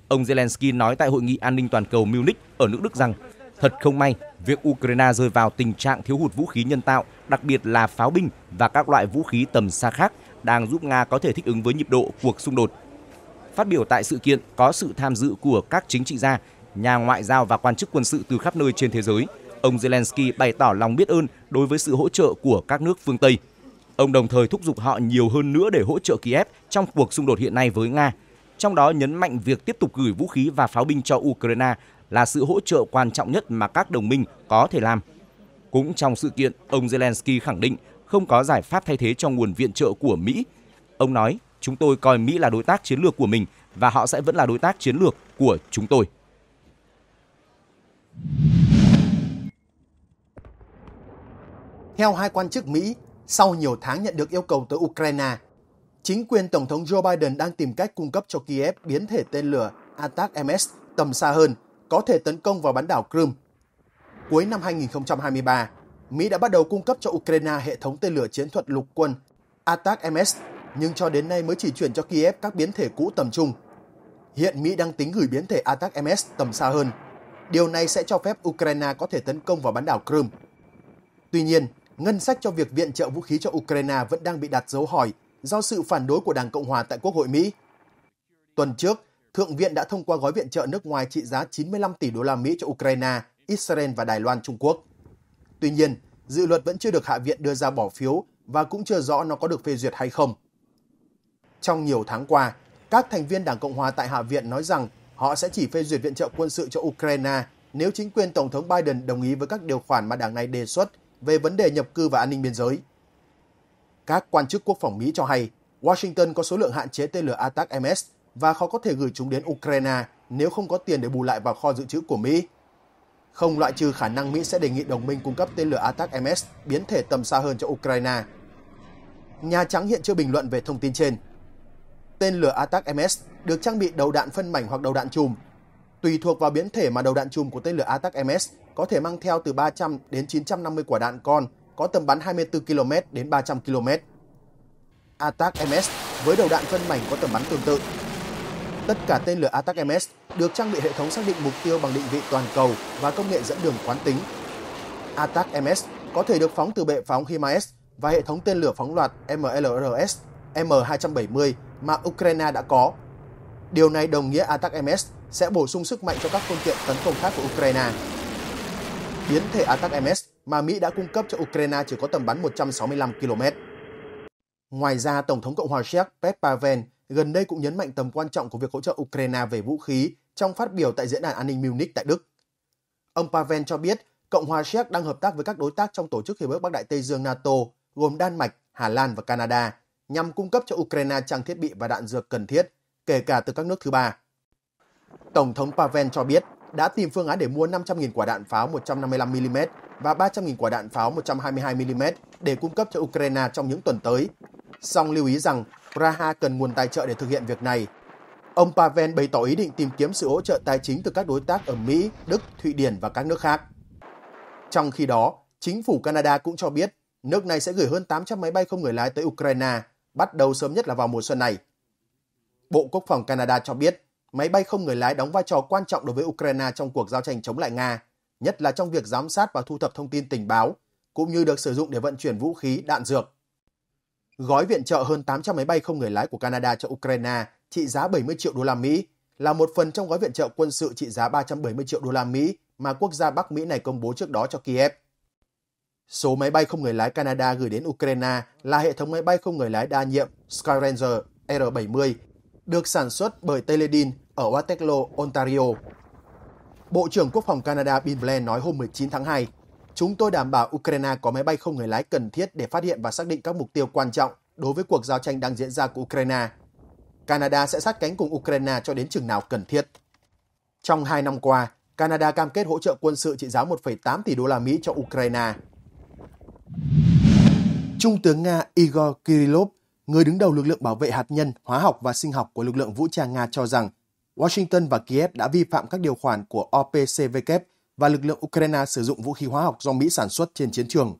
Ông Zelensky nói tại hội nghị an ninh toàn cầu Munich ở nước Đức rằng Thật không may, việc Ukraine rơi vào tình trạng thiếu hụt vũ khí nhân tạo, đặc biệt là pháo binh và các loại vũ khí tầm xa khác, đang giúp Nga có thể thích ứng với nhịp độ cuộc xung đột. Phát biểu tại sự kiện có sự tham dự của các chính trị gia, nhà ngoại giao và quan chức quân sự từ khắp nơi trên thế giới, Ông Zelensky bày tỏ lòng biết ơn đối với sự hỗ trợ của các nước phương Tây. Ông đồng thời thúc giục họ nhiều hơn nữa để hỗ trợ Kiev trong cuộc xung đột hiện nay với Nga, trong đó nhấn mạnh việc tiếp tục gửi vũ khí và pháo binh cho Ukraine là sự hỗ trợ quan trọng nhất mà các đồng minh có thể làm. Cũng trong sự kiện, ông Zelensky khẳng định không có giải pháp thay thế cho nguồn viện trợ của Mỹ. Ông nói, chúng tôi coi Mỹ là đối tác chiến lược của mình và họ sẽ vẫn là đối tác chiến lược của chúng tôi. Theo hai quan chức Mỹ, sau nhiều tháng nhận được yêu cầu tới Ukraine, chính quyền Tổng thống Joe Biden đang tìm cách cung cấp cho Kiev biến thể tên lửa ATACMS tầm xa hơn, có thể tấn công vào bán đảo Crimea. Cuối năm 2023, Mỹ đã bắt đầu cung cấp cho Ukraine hệ thống tên lửa chiến thuật lục quân ATACMS, nhưng cho đến nay mới chỉ chuyển cho Kiev các biến thể cũ tầm trung. Hiện Mỹ đang tính gửi biến thể ATACMS tầm xa hơn. Điều này sẽ cho phép Ukraine có thể tấn công vào bán đảo Crimea. Tuy nhiên, ngân sách cho việc viện trợ vũ khí cho Ukraine vẫn đang bị đặt dấu hỏi do sự phản đối của Đảng Cộng hòa tại Quốc hội Mỹ. Tuần trước, Thượng viện đã thông qua gói viện trợ nước ngoài trị giá 95 tỷ đô la Mỹ cho Ukraine, Israel và Đài Loan Trung Quốc. Tuy nhiên, dự luật vẫn chưa được Hạ viện đưa ra bỏ phiếu và cũng chưa rõ nó có được phê duyệt hay không. Trong nhiều tháng qua, các thành viên Đảng Cộng hòa tại Hạ viện nói rằng họ sẽ chỉ phê duyệt viện trợ quân sự cho Ukraine nếu chính quyền Tổng thống Biden đồng ý với các điều khoản mà đảng này đề xuất về vấn đề nhập cư và an ninh biên giới. Các quan chức quốc phòng Mỹ cho hay Washington có số lượng hạn chế tên lửa ATAC-MS và khó có thể gửi chúng đến Ukraine nếu không có tiền để bù lại vào kho dự trữ của Mỹ. Không loại trừ khả năng Mỹ sẽ đề nghị đồng minh cung cấp tên lửa ATAC-MS biến thể tầm xa hơn cho Ukraine. Nhà Trắng hiện chưa bình luận về thông tin trên. Tên lửa ATAC-MS được trang bị đầu đạn phân mảnh hoặc đầu đạn chùm. Tùy thuộc vào biến thể mà đầu đạn chùm của tên lửa ATAC-MS có thể mang theo từ 300 đến 950 quả đạn con, có tầm bắn 24 km đến 300 km. ATAC MS với đầu đạn phân mảnh có tầm bắn tương tự. Tất cả tên lửa ATAC MS được trang bị hệ thống xác định mục tiêu bằng định vị toàn cầu và công nghệ dẫn đường quán tính. ATAC MS có thể được phóng từ bệ phóng HIMARS và hệ thống tên lửa phóng loạt MLRS M270 mà Ukraine đã có. Điều này đồng nghĩa ATAC MS sẽ bổ sung sức mạnh cho các phương tiện tấn công khác của Ukraine biến thể MS mà Mỹ đã cung cấp cho Ukraine chỉ có tầm bắn 165 km. Ngoài ra, Tổng thống Cộng hòa Séc Pep Pavel gần đây cũng nhấn mạnh tầm quan trọng của việc hỗ trợ Ukraine về vũ khí trong phát biểu tại Diễn đàn An ninh Munich tại Đức. Ông Pavel cho biết Cộng hòa Séc đang hợp tác với các đối tác trong Tổ chức Hiệp ước Bắc Đại Tây Dương NATO gồm Đan Mạch, Hà Lan và Canada nhằm cung cấp cho Ukraine trang thiết bị và đạn dược cần thiết, kể cả từ các nước thứ ba. Tổng thống Pavel cho biết đã tìm phương án để mua 500.000 quả đạn pháo 155mm và 300.000 quả đạn pháo 122mm để cung cấp cho Ukraine trong những tuần tới. Song lưu ý rằng Praha cần nguồn tài trợ để thực hiện việc này. Ông Pavel bày tỏ ý định tìm kiếm sự hỗ trợ tài chính từ các đối tác ở Mỹ, Đức, Thụy Điển và các nước khác. Trong khi đó, chính phủ Canada cũng cho biết nước này sẽ gửi hơn 800 máy bay không người lái tới Ukraine, bắt đầu sớm nhất là vào mùa xuân này. Bộ Quốc phòng Canada cho biết máy bay không người lái đóng vai trò quan trọng đối với Ukraine trong cuộc giao tranh chống lại Nga, nhất là trong việc giám sát và thu thập thông tin tình báo, cũng như được sử dụng để vận chuyển vũ khí, đạn dược. Gói viện trợ hơn 800 máy bay không người lái của Canada cho Ukraine trị giá 70 triệu đô la Mỹ là một phần trong gói viện trợ quân sự trị giá 370 triệu đô la Mỹ mà quốc gia Bắc Mỹ này công bố trước đó cho Kiev. Số máy bay không người lái Canada gửi đến Ukraine là hệ thống máy bay không người lái đa nhiệm Skyranger R-70 được sản xuất bởi Teledin ở Waterloo, Ontario. Bộ trưởng Quốc phòng Canada Bill Blair nói hôm 19 tháng 2, chúng tôi đảm bảo Ukraine có máy bay không người lái cần thiết để phát hiện và xác định các mục tiêu quan trọng đối với cuộc giao tranh đang diễn ra của Ukraine. Canada sẽ sát cánh cùng Ukraine cho đến chừng nào cần thiết. Trong hai năm qua, Canada cam kết hỗ trợ quân sự trị giá 1,8 tỷ đô la Mỹ cho Ukraine. Trung tướng Nga Igor Kirillov người đứng đầu lực lượng bảo vệ hạt nhân, hóa học và sinh học của lực lượng vũ trang Nga cho rằng Washington và Kiev đã vi phạm các điều khoản của OPCW và lực lượng Ukraine sử dụng vũ khí hóa học do Mỹ sản xuất trên chiến trường.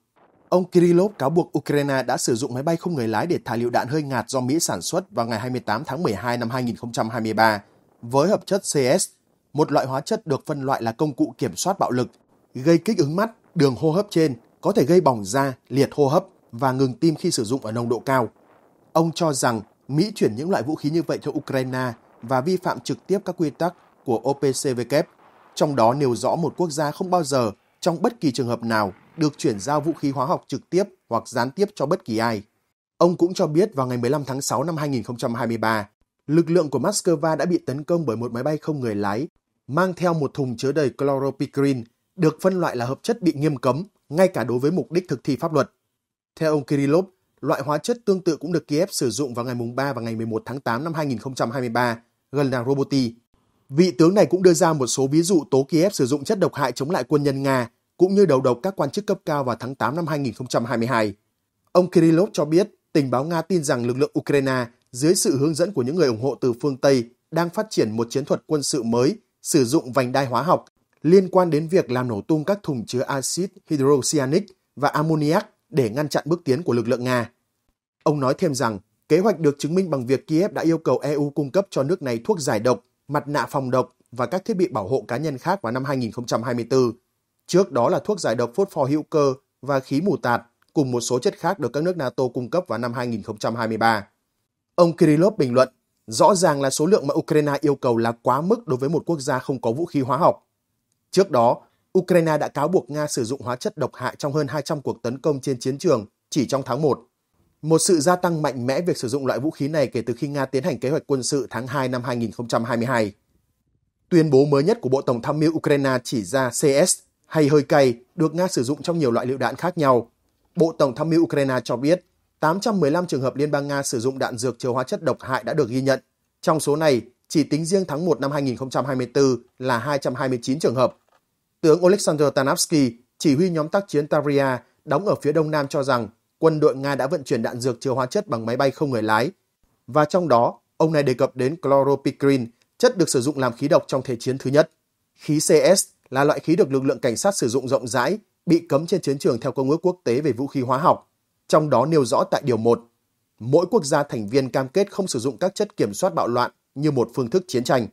Ông Kirillov cáo buộc Ukraine đã sử dụng máy bay không người lái để thả lựu đạn hơi ngạt do Mỹ sản xuất vào ngày 28 tháng 12 năm 2023 với hợp chất CS, một loại hóa chất được phân loại là công cụ kiểm soát bạo lực, gây kích ứng mắt, đường hô hấp trên, có thể gây bỏng da, liệt hô hấp và ngừng tim khi sử dụng ở nồng độ cao. Ông cho rằng Mỹ chuyển những loại vũ khí như vậy cho Ukraine và vi phạm trực tiếp các quy tắc của OPCW, trong đó nêu rõ một quốc gia không bao giờ, trong bất kỳ trường hợp nào, được chuyển giao vũ khí hóa học trực tiếp hoặc gián tiếp cho bất kỳ ai. Ông cũng cho biết vào ngày 15 tháng 6 năm 2023, lực lượng của Moscow đã bị tấn công bởi một máy bay không người lái mang theo một thùng chứa đầy chloropicrin được phân loại là hợp chất bị nghiêm cấm ngay cả đối với mục đích thực thi pháp luật. Theo ông Kirillov, Loại hóa chất tương tự cũng được Kiev sử dụng vào ngày 3 và ngày 11 tháng 8 năm 2023, gần làng Roboti. Vị tướng này cũng đưa ra một số ví dụ tố Kiev sử dụng chất độc hại chống lại quân nhân Nga, cũng như đầu độc các quan chức cấp cao vào tháng 8 năm 2022. Ông Kirillov cho biết, tình báo Nga tin rằng lực lượng Ukraine, dưới sự hướng dẫn của những người ủng hộ từ phương Tây, đang phát triển một chiến thuật quân sự mới sử dụng vành đai hóa học liên quan đến việc làm nổ tung các thùng chứa axit hydrocyanic và ammoniac để ngăn chặn bước tiến của lực lượng Nga. Ông nói thêm rằng kế hoạch được chứng minh bằng việc Kiev đã yêu cầu EU cung cấp cho nước này thuốc giải độc, mặt nạ phòng độc và các thiết bị bảo hộ cá nhân khác vào năm 2024. Trước đó là thuốc giải độc phốt pho hữu cơ và khí mù tạt cùng một số chất khác được các nước NATO cung cấp vào năm 2023. Ông Kirillov bình luận, rõ ràng là số lượng mà Ukraine yêu cầu là quá mức đối với một quốc gia không có vũ khí hóa học. Trước đó, Ukraine đã cáo buộc Nga sử dụng hóa chất độc hại trong hơn 200 cuộc tấn công trên chiến trường chỉ trong tháng 1. Một sự gia tăng mạnh mẽ việc sử dụng loại vũ khí này kể từ khi Nga tiến hành kế hoạch quân sự tháng 2 năm 2022. Tuyên bố mới nhất của Bộ Tổng tham mưu Ukraine chỉ ra CS hay hơi cay được Nga sử dụng trong nhiều loại lựu đạn khác nhau. Bộ Tổng tham mưu Ukraine cho biết 815 trường hợp Liên bang Nga sử dụng đạn dược chứa hóa chất độc hại đã được ghi nhận. Trong số này, chỉ tính riêng tháng 1 năm 2024 là 229 trường hợp, Tướng Oleksandr Tanavsky, chỉ huy nhóm tác chiến Tavria đóng ở phía đông nam cho rằng quân đội Nga đã vận chuyển đạn dược chứa hóa chất bằng máy bay không người lái. Và trong đó, ông này đề cập đến chloropicrin, chất được sử dụng làm khí độc trong Thế chiến thứ nhất. Khí CS là loại khí được lực lượng cảnh sát sử dụng rộng rãi, bị cấm trên chiến trường theo Công ước Quốc tế về vũ khí hóa học, trong đó nêu rõ tại Điều 1. Mỗi quốc gia thành viên cam kết không sử dụng các chất kiểm soát bạo loạn như một phương thức chiến tranh.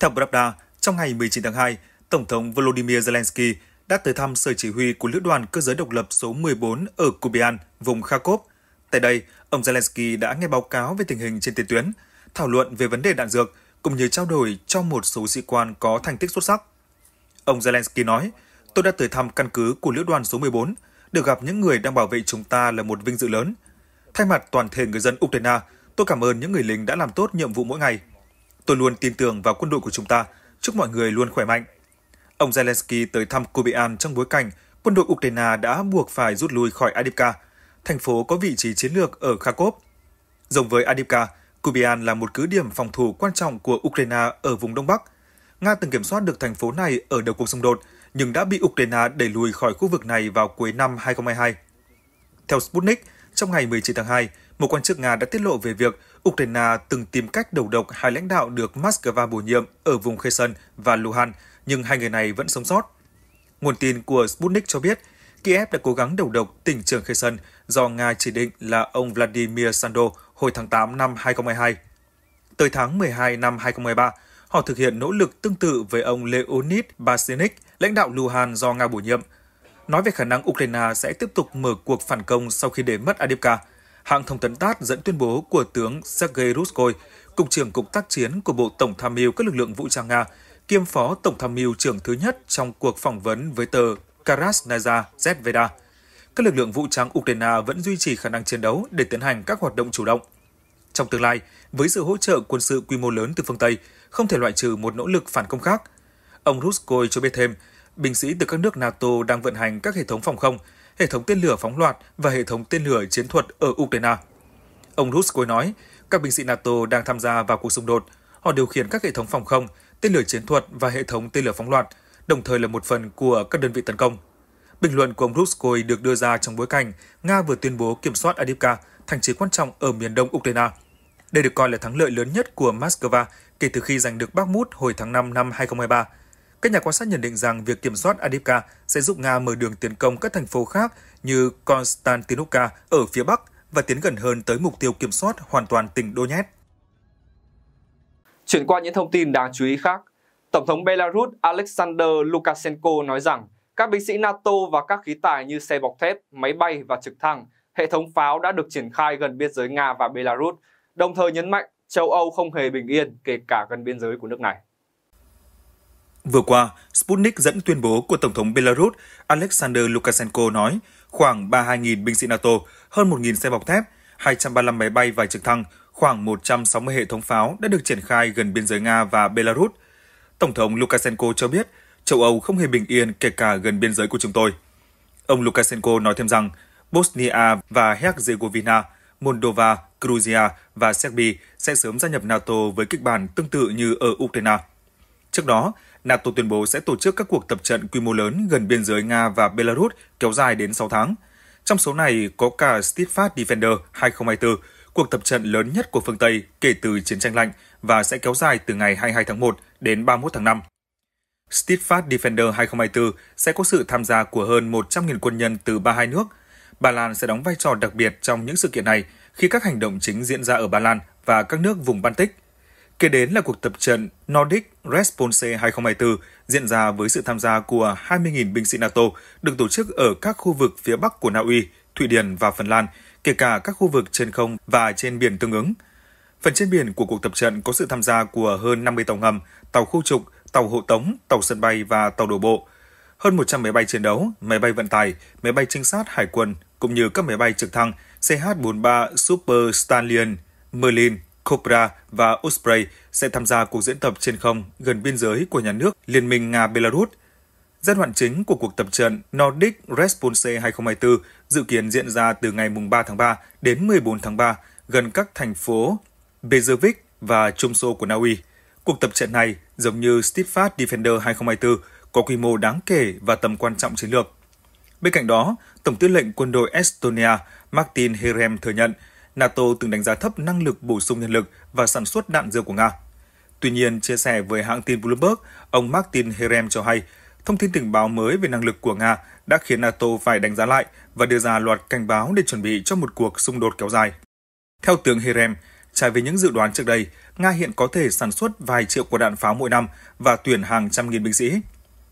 Theo Pravda, trong ngày 19 tháng 2, Tổng thống Volodymyr Zelensky đã tới thăm sở chỉ huy của Lữ đoàn Cơ giới độc lập số 14 ở Kubian, vùng Kharkov. Tại đây, ông Zelensky đã nghe báo cáo về tình hình trên tiền tuyến, thảo luận về vấn đề đạn dược, cũng như trao đổi cho một số sĩ quan có thành tích xuất sắc. Ông Zelensky nói, tôi đã tới thăm căn cứ của Lữ đoàn số 14, được gặp những người đang bảo vệ chúng ta là một vinh dự lớn. Thay mặt toàn thể người dân Ukraine, tôi cảm ơn những người lính đã làm tốt nhiệm vụ mỗi ngày. Tôi luôn tin tưởng vào quân đội của chúng ta – chúc mọi người luôn khỏe mạnh. Ông Zelensky tới thăm Kubian trong bối cảnh quân đội Ukraine đã buộc phải rút lui khỏi Adivka, thành phố có vị trí chiến lược ở Kharkov. Giống với Adivka, Kubian là một cứ điểm phòng thủ quan trọng của Ukraine ở vùng Đông Bắc. Nga từng kiểm soát được thành phố này ở đầu cuộc xung đột, nhưng đã bị Ukraine đẩy lùi khỏi khu vực này vào cuối năm 2022. Theo Sputnik, trong ngày 19 tháng 2, một quan chức Nga đã tiết lộ về việc Ukraine từng tìm cách đầu độc hai lãnh đạo được Moscow bổ nhiệm ở vùng Kherson và Luhan, nhưng hai người này vẫn sống sót. Nguồn tin của Sputnik cho biết, Kiev đã cố gắng đầu độc tỉnh trưởng Kherson do Nga chỉ định là ông Vladimir Sando hồi tháng 8 năm 2022. Tới tháng 12 năm 2023, họ thực hiện nỗ lực tương tự với ông Leonid Basinik, lãnh đạo Luhan do Nga bổ nhiệm. Nói về khả năng Ukraine sẽ tiếp tục mở cuộc phản công sau khi để mất Adivka, hãng thông tấn TASS dẫn tuyên bố của tướng Sergei Ruskoy, cục trưởng cục tác chiến của Bộ Tổng tham mưu các lực lượng vũ trang Nga, kiêm phó tổng tham mưu trưởng thứ nhất trong cuộc phỏng vấn với tờ Karasnaja Zvezda. Các lực lượng vũ trang Ukraine vẫn duy trì khả năng chiến đấu để tiến hành các hoạt động chủ động. Trong tương lai, với sự hỗ trợ quân sự quy mô lớn từ phương Tây, không thể loại trừ một nỗ lực phản công khác. Ông Ruskoy cho biết thêm, binh sĩ từ các nước NATO đang vận hành các hệ thống phòng không, hệ thống tên lửa phóng loạt và hệ thống tên lửa chiến thuật ở Ukraine. Ông Ruskoy nói, các binh sĩ NATO đang tham gia vào cuộc xung đột. Họ điều khiển các hệ thống phòng không, tên lửa chiến thuật và hệ thống tên lửa phóng loạt, đồng thời là một phần của các đơn vị tấn công. Bình luận của ông Ruskoy được đưa ra trong bối cảnh Nga vừa tuyên bố kiểm soát Adivka, thành trì quan trọng ở miền đông Ukraine. Đây được coi là thắng lợi lớn nhất của Moscow kể từ khi giành được Bakhmut hồi tháng 5 năm 2023 các nhà quan sát nhận định rằng việc kiểm soát Adivka sẽ giúp Nga mở đường tiến công các thành phố khác như Konstantinovka ở phía Bắc và tiến gần hơn tới mục tiêu kiểm soát hoàn toàn tỉnh Donetsk. Chuyển qua những thông tin đáng chú ý khác, Tổng thống Belarus Alexander Lukashenko nói rằng các binh sĩ NATO và các khí tài như xe bọc thép, máy bay và trực thăng, hệ thống pháo đã được triển khai gần biên giới Nga và Belarus, đồng thời nhấn mạnh châu Âu không hề bình yên kể cả gần biên giới của nước này. Vừa qua, Sputnik dẫn tuyên bố của Tổng thống Belarus Alexander Lukashenko nói khoảng 32.000 binh sĩ NATO, hơn 1.000 xe bọc thép, 235 máy bay và trực thăng, khoảng 160 hệ thống pháo đã được triển khai gần biên giới Nga và Belarus. Tổng thống Lukashenko cho biết châu Âu không hề bình yên kể cả gần biên giới của chúng tôi. Ông Lukashenko nói thêm rằng Bosnia và Herzegovina, Moldova, Georgia và Serbia sẽ sớm gia nhập NATO với kịch bản tương tự như ở Ukraine. Trước đó, NATO tuyên bố sẽ tổ chức các cuộc tập trận quy mô lớn gần biên giới Nga và Belarus kéo dài đến 6 tháng. Trong số này có cả Steadfast Defender 2024, cuộc tập trận lớn nhất của phương Tây kể từ chiến tranh lạnh và sẽ kéo dài từ ngày 22 tháng 1 đến 31 tháng 5. Steadfast Defender 2024 sẽ có sự tham gia của hơn 100.000 quân nhân từ 32 nước. Ba Lan sẽ đóng vai trò đặc biệt trong những sự kiện này khi các hành động chính diễn ra ở Ba Lan và các nước vùng Baltic – Kế đến là cuộc tập trận Nordic Response 2024 diễn ra với sự tham gia của 20.000 binh sĩ NATO được tổ chức ở các khu vực phía Bắc của Na Uy, Thụy Điển và Phần Lan, kể cả các khu vực trên không và trên biển tương ứng. Phần trên biển của cuộc tập trận có sự tham gia của hơn 50 tàu ngầm, tàu khu trục, tàu hộ tống, tàu sân bay và tàu đổ bộ. Hơn 100 máy bay chiến đấu, máy bay vận tải, máy bay trinh sát hải quân, cũng như các máy bay trực thăng CH-43 Super Stallion, Merlin, Cobra và Osprey sẽ tham gia cuộc diễn tập trên không gần biên giới của nhà nước Liên minh Nga-Belarus. Giai đoạn chính của cuộc tập trận Nordic Response 2024 dự kiến diễn ra từ ngày 3 tháng 3 đến 14 tháng 3 gần các thành phố Bezervik và Trung Tromso của Na Uy. Cuộc tập trận này, giống như Steadfast Defender 2024, có quy mô đáng kể và tầm quan trọng chiến lược. Bên cạnh đó, Tổng tư lệnh quân đội Estonia Martin Herem thừa nhận NATO từng đánh giá thấp năng lực bổ sung nhân lực và sản xuất đạn dược của Nga. Tuy nhiên, chia sẻ với hãng tin Bloomberg, ông Martin Herem cho hay, thông tin tình báo mới về năng lực của Nga đã khiến NATO phải đánh giá lại và đưa ra loạt cảnh báo để chuẩn bị cho một cuộc xung đột kéo dài. Theo tướng Herem, trái với những dự đoán trước đây, Nga hiện có thể sản xuất vài triệu quả đạn pháo mỗi năm và tuyển hàng trăm nghìn binh sĩ.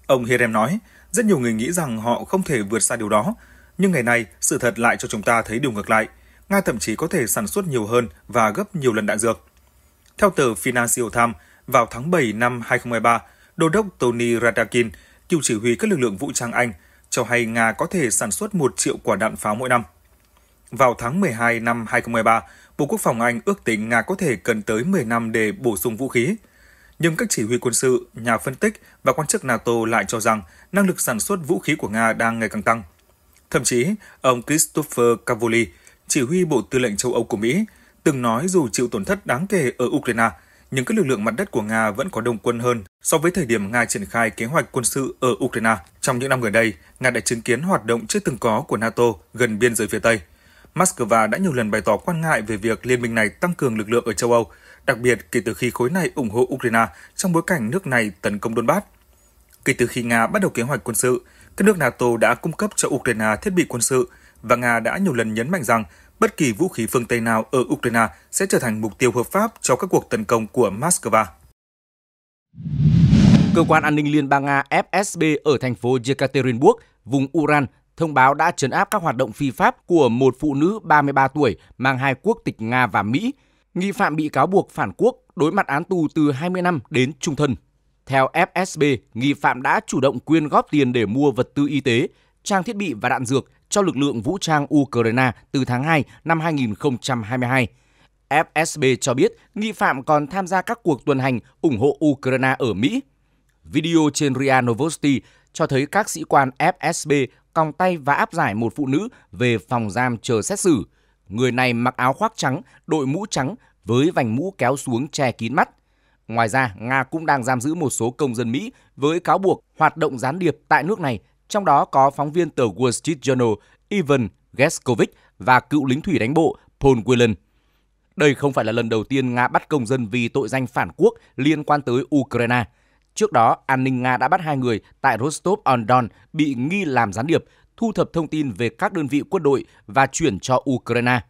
Ông Herem nói, rất nhiều người nghĩ rằng họ không thể vượt xa điều đó, nhưng ngày nay sự thật lại cho chúng ta thấy điều ngược lại – Nga thậm chí có thể sản xuất nhiều hơn và gấp nhiều lần đạn dược. Theo tờ Financial Times, vào tháng 7 năm 2023, đô đốc Tony Radakin, cựu chỉ huy các lực lượng vũ trang Anh, cho hay Nga có thể sản xuất 1 triệu quả đạn pháo mỗi năm. Vào tháng 12 năm 2023, Bộ Quốc phòng Anh ước tính Nga có thể cần tới 10 năm để bổ sung vũ khí. Nhưng các chỉ huy quân sự, nhà phân tích và quan chức NATO lại cho rằng năng lực sản xuất vũ khí của Nga đang ngày càng tăng. Thậm chí, ông Christopher Cavoli, chỉ huy Bộ Tư lệnh châu Âu của Mỹ, từng nói dù chịu tổn thất đáng kể ở Ukraine, nhưng các lực lượng mặt đất của Nga vẫn có đông quân hơn so với thời điểm Nga triển khai kế hoạch quân sự ở Ukraine. Trong những năm gần đây, Nga đã chứng kiến hoạt động chưa từng có của NATO gần biên giới phía Tây. Moscow đã nhiều lần bày tỏ quan ngại về việc liên minh này tăng cường lực lượng ở châu Âu, đặc biệt kể từ khi khối này ủng hộ Ukraine trong bối cảnh nước này tấn công Donbass. Kể từ khi Nga bắt đầu kế hoạch quân sự, các nước NATO đã cung cấp cho Ukraine thiết bị quân sự và Nga đã nhiều lần nhấn mạnh rằng bất kỳ vũ khí phương Tây nào ở Ukraine sẽ trở thành mục tiêu hợp pháp cho các cuộc tấn công của Moscow. Cơ quan an ninh Liên bang Nga FSB ở thành phố Yekaterinburg, vùng Uran, thông báo đã trấn áp các hoạt động phi pháp của một phụ nữ 33 tuổi mang hai quốc tịch Nga và Mỹ. Nghi phạm bị cáo buộc phản quốc đối mặt án tù từ 20 năm đến trung thân. Theo FSB, nghi phạm đã chủ động quyên góp tiền để mua vật tư y tế, trang thiết bị và đạn dược cho lực lượng vũ trang Ukraine từ tháng 2 năm 2022. FSB cho biết nghi phạm còn tham gia các cuộc tuần hành ủng hộ Ukraine ở Mỹ. Video trên RIA Novosti cho thấy các sĩ quan FSB còng tay và áp giải một phụ nữ về phòng giam chờ xét xử. Người này mặc áo khoác trắng, đội mũ trắng với vành mũ kéo xuống che kín mắt. Ngoài ra, Nga cũng đang giam giữ một số công dân Mỹ với cáo buộc hoạt động gián điệp tại nước này trong đó có phóng viên tờ Wall Street Journal Ivan Geskovic và cựu lính thủy đánh bộ Paul Whelan. Đây không phải là lần đầu tiên Nga bắt công dân vì tội danh phản quốc liên quan tới Ukraine. Trước đó, an ninh Nga đã bắt hai người tại Rostov-on-Don bị nghi làm gián điệp, thu thập thông tin về các đơn vị quân đội và chuyển cho Ukraine.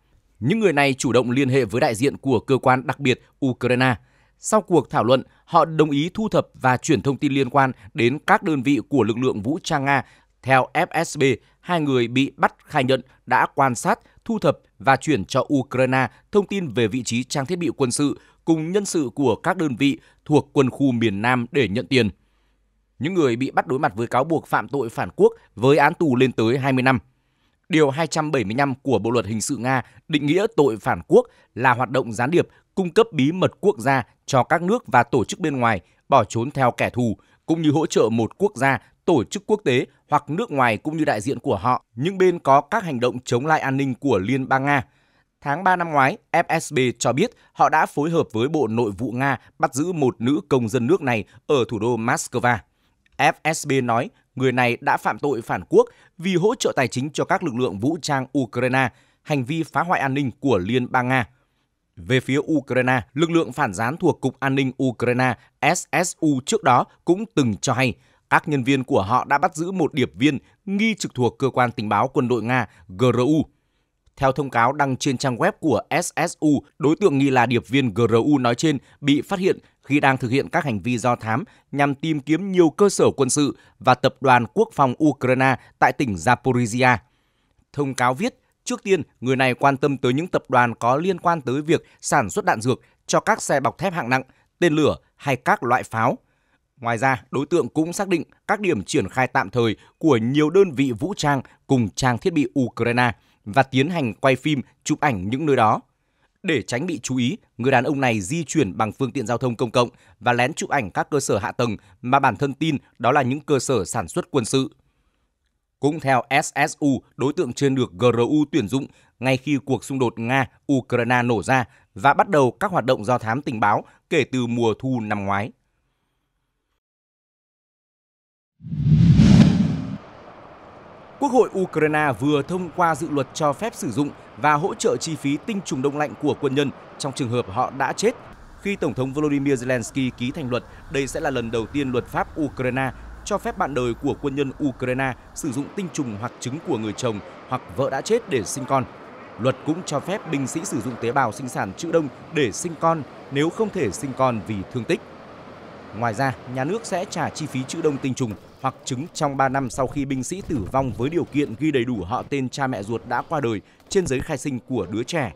Những người này chủ động liên hệ với đại diện của cơ quan đặc biệt Ukraine – sau cuộc thảo luận, họ đồng ý thu thập và chuyển thông tin liên quan đến các đơn vị của lực lượng vũ trang Nga. Theo FSB, hai người bị bắt khai nhận đã quan sát, thu thập và chuyển cho Ukraine thông tin về vị trí trang thiết bị quân sự cùng nhân sự của các đơn vị thuộc quân khu miền Nam để nhận tiền. Những người bị bắt đối mặt với cáo buộc phạm tội phản quốc với án tù lên tới 20 năm – Điều 275 của Bộ luật hình sự Nga định nghĩa tội phản quốc là hoạt động gián điệp cung cấp bí mật quốc gia cho các nước và tổ chức bên ngoài bỏ trốn theo kẻ thù cũng như hỗ trợ một quốc gia, tổ chức quốc tế hoặc nước ngoài cũng như đại diện của họ, những bên có các hành động chống lại an ninh của Liên bang Nga. Tháng 3 năm ngoái, FSB cho biết họ đã phối hợp với Bộ Nội vụ Nga bắt giữ một nữ công dân nước này ở thủ đô Moscow. FSB nói người này đã phạm tội phản quốc vì hỗ trợ tài chính cho các lực lượng vũ trang Ukraine, hành vi phá hoại an ninh của Liên bang Nga. Về phía Ukraine, lực lượng phản gián thuộc Cục An ninh Ukraine SSU trước đó cũng từng cho hay các nhân viên của họ đã bắt giữ một điệp viên nghi trực thuộc cơ quan tình báo quân đội Nga GRU. Theo thông cáo đăng trên trang web của SSU, đối tượng nghi là điệp viên GRU nói trên bị phát hiện khi đang thực hiện các hành vi do thám nhằm tìm kiếm nhiều cơ sở quân sự và tập đoàn quốc phòng Ukraine tại tỉnh Zaporizhia. Thông cáo viết, trước tiên, người này quan tâm tới những tập đoàn có liên quan tới việc sản xuất đạn dược cho các xe bọc thép hạng nặng, tên lửa hay các loại pháo. Ngoài ra, đối tượng cũng xác định các điểm triển khai tạm thời của nhiều đơn vị vũ trang cùng trang thiết bị Ukraine và tiến hành quay phim, chụp ảnh những nơi đó. Để tránh bị chú ý, người đàn ông này di chuyển bằng phương tiện giao thông công cộng và lén chụp ảnh các cơ sở hạ tầng mà bản thân tin đó là những cơ sở sản xuất quân sự. Cũng theo SSU, đối tượng trên được GRU tuyển dụng ngay khi cuộc xung đột Nga-Ukraine nổ ra và bắt đầu các hoạt động do thám tình báo kể từ mùa thu năm ngoái. Quốc hội Ukraine vừa thông qua dự luật cho phép sử dụng và hỗ trợ chi phí tinh trùng đông lạnh của quân nhân trong trường hợp họ đã chết. Khi Tổng thống Volodymyr Zelensky ký thành luật, đây sẽ là lần đầu tiên luật pháp Ukraine cho phép bạn đời của quân nhân Ukraine sử dụng tinh trùng hoặc trứng của người chồng hoặc vợ đã chết để sinh con. Luật cũng cho phép binh sĩ sử dụng tế bào sinh sản chữ đông để sinh con nếu không thể sinh con vì thương tích. Ngoài ra, nhà nước sẽ trả chi phí chữ đông tinh trùng hoặc chứng trong 3 năm sau khi binh sĩ tử vong với điều kiện ghi đầy đủ họ tên cha mẹ ruột đã qua đời trên giấy khai sinh của đứa trẻ.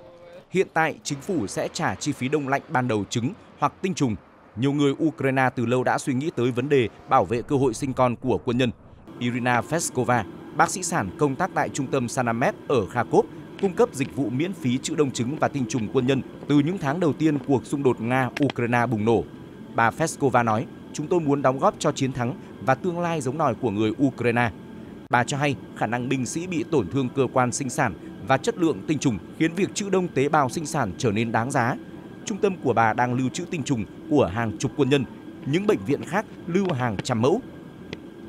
Hiện tại, chính phủ sẽ trả chi phí đông lạnh ban đầu trứng hoặc tinh trùng. Nhiều người Ukraine từ lâu đã suy nghĩ tới vấn đề bảo vệ cơ hội sinh con của quân nhân. Irina Feskova, bác sĩ sản công tác tại trung tâm Sanamed ở Kharkov, cung cấp dịch vụ miễn phí chữa đông trứng và tinh trùng quân nhân từ những tháng đầu tiên cuộc xung đột Nga-Ukraine bùng nổ. Bà Feskova nói, chúng tôi muốn đóng góp cho chiến thắng và tương lai giống nòi của người Ukraine. Bà cho hay khả năng binh sĩ bị tổn thương cơ quan sinh sản và chất lượng tinh trùng khiến việc trữ đông tế bào sinh sản trở nên đáng giá. Trung tâm của bà đang lưu trữ tinh trùng của hàng chục quân nhân, những bệnh viện khác lưu hàng trăm mẫu.